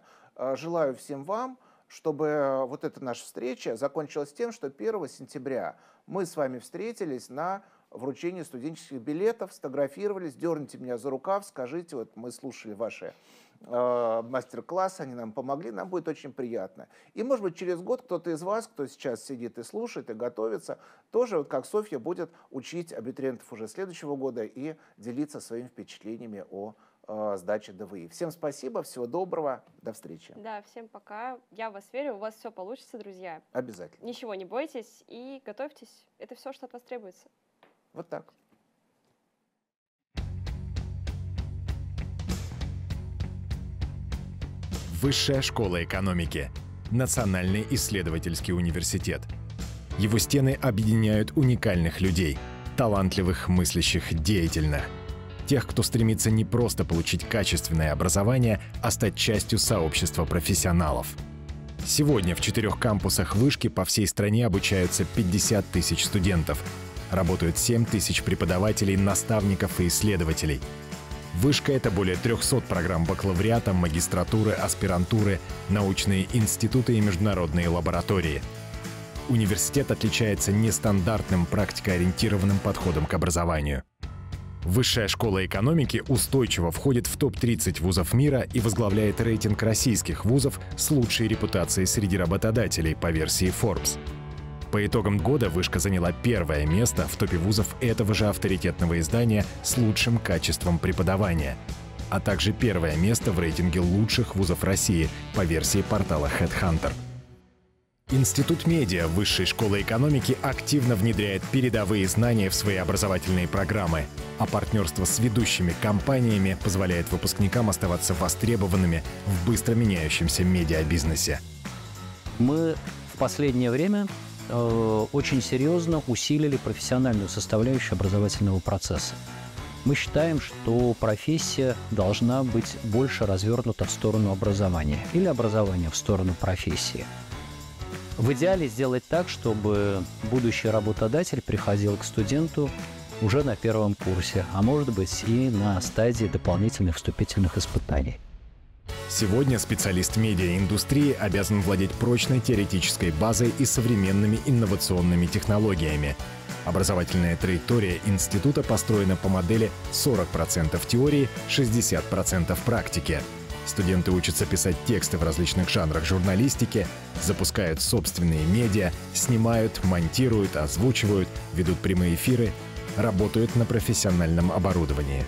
желаю всем вам – чтобы вот эта наша встреча закончилась тем, что 1 сентября мы с вами встретились на вручении студенческих билетов, сфотографировались, дерните меня за рукав, скажите, вот мы слушали ваши э, мастер-классы, они нам помогли, нам будет очень приятно. И, может быть, через год кто-то из вас, кто сейчас сидит и слушает, и готовится, тоже, вот как Софья, будет учить абитуриентов уже следующего года и делиться своими впечатлениями о Э, сдачи ДВИ. Всем спасибо, всего доброго, до встречи. Да, всем пока. Я в вас верю, у вас все получится, друзья. Обязательно. Ничего не бойтесь и готовьтесь. Это все, что от вас требуется. Вот так. Высшая школа экономики. Национальный исследовательский университет. Его стены объединяют уникальных людей, талантливых, мыслящих, деятельных – тех, кто стремится не просто получить качественное образование, а стать частью сообщества профессионалов. Сегодня в четырех кампусах вышки по всей стране обучаются 50 тысяч студентов. Работают 7 тысяч преподавателей, наставников и исследователей. Вышка — это более 300 программ бакалавриата, магистратуры, аспирантуры, научные институты и международные лаборатории. Университет отличается нестандартным практикоориентированным подходом к образованию. Высшая школа экономики устойчиво входит в топ-30 вузов мира и возглавляет рейтинг российских вузов с лучшей репутацией среди работодателей по версии Forbes. По итогам года вышка заняла первое место в топе вузов этого же авторитетного издания с лучшим качеством преподавания, а также первое место в рейтинге лучших вузов России по версии портала Headhunter. Институт медиа Высшей школы экономики активно внедряет передовые знания в свои образовательные программы, а партнерство с ведущими компаниями позволяет выпускникам оставаться востребованными в быстро меняющемся медиабизнесе. Мы в последнее время э, очень серьезно усилили профессиональную составляющую образовательного процесса. Мы считаем, что профессия должна быть больше развернута в сторону образования или образование в сторону профессии – в идеале сделать так, чтобы будущий работодатель приходил к студенту уже на первом курсе, а может быть и на стадии дополнительных вступительных испытаний. Сегодня специалист медиаиндустрии обязан владеть прочной теоретической базой и современными инновационными технологиями. Образовательная траектория института построена по модели 40% теории, 60% практики – Студенты учатся писать тексты в различных жанрах журналистики, запускают собственные медиа, снимают, монтируют, озвучивают, ведут прямые эфиры, работают на профессиональном оборудовании.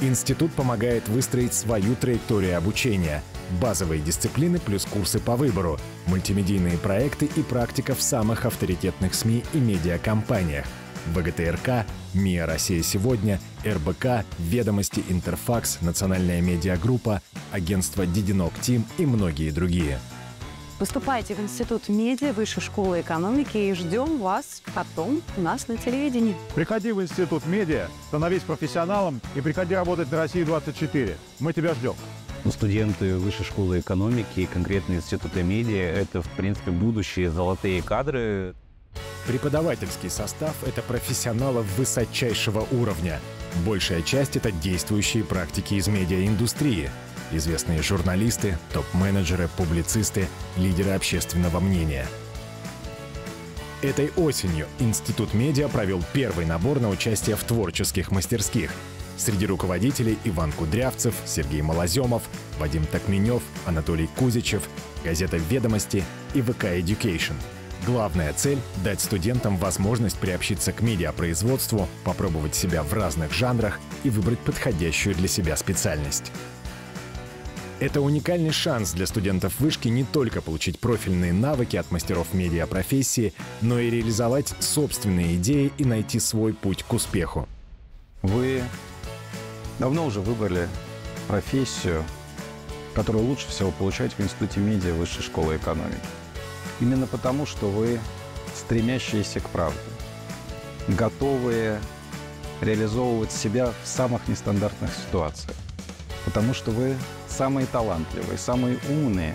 Институт помогает выстроить свою траекторию обучения, базовые дисциплины плюс курсы по выбору, мультимедийные проекты и практика в самых авторитетных СМИ и медиакомпаниях – ВГТРК, МИА «Россия сегодня», РБК, «Ведомости», «Интерфакс», «Национальная медиагруппа», агентство «Дидинок Тим» и многие другие. Поступайте в Институт медиа Высшей школы экономики и ждем вас потом у нас на телевидении. Приходи в Институт медиа, становись профессионалом и приходи работать на России 24. Мы тебя ждем. Ну, студенты Высшей школы экономики и конкретно Института медиа – это, в принципе, будущие золотые кадры. Преподавательский состав — это профессионалов высочайшего уровня. Большая часть — это действующие практики из медиаиндустрии. Известные журналисты, топ-менеджеры, публицисты, лидеры общественного мнения — Этой осенью Институт медиа провел первый набор на участие в творческих мастерских. Среди руководителей Иван Кудрявцев, Сергей Малоземов, Вадим Токменев, Анатолий Кузичев, газета «Ведомости» и ВК Education – Главная цель — дать студентам возможность приобщиться к медиапроизводству, попробовать себя в разных жанрах и выбрать подходящую для себя специальность. Это уникальный шанс для студентов вышки не только получить профильные навыки от мастеров медиапрофессии, но и реализовать собственные идеи и найти свой путь к успеху. Вы давно уже выбрали профессию, которую лучше всего получать в Институте медиа Высшей школы экономики. Именно потому, что вы стремящиеся к правде, готовые реализовывать себя в самых нестандартных ситуациях. Потому что вы самые талантливые, самые умные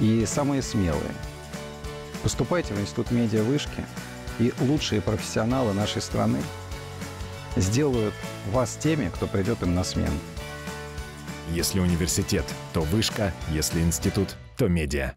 и самые смелые. Поступайте в Институт медиа вышки и лучшие профессионалы нашей страны сделают вас теми, кто придет им на смену. Если университет, то вышка, если институт, то медиа.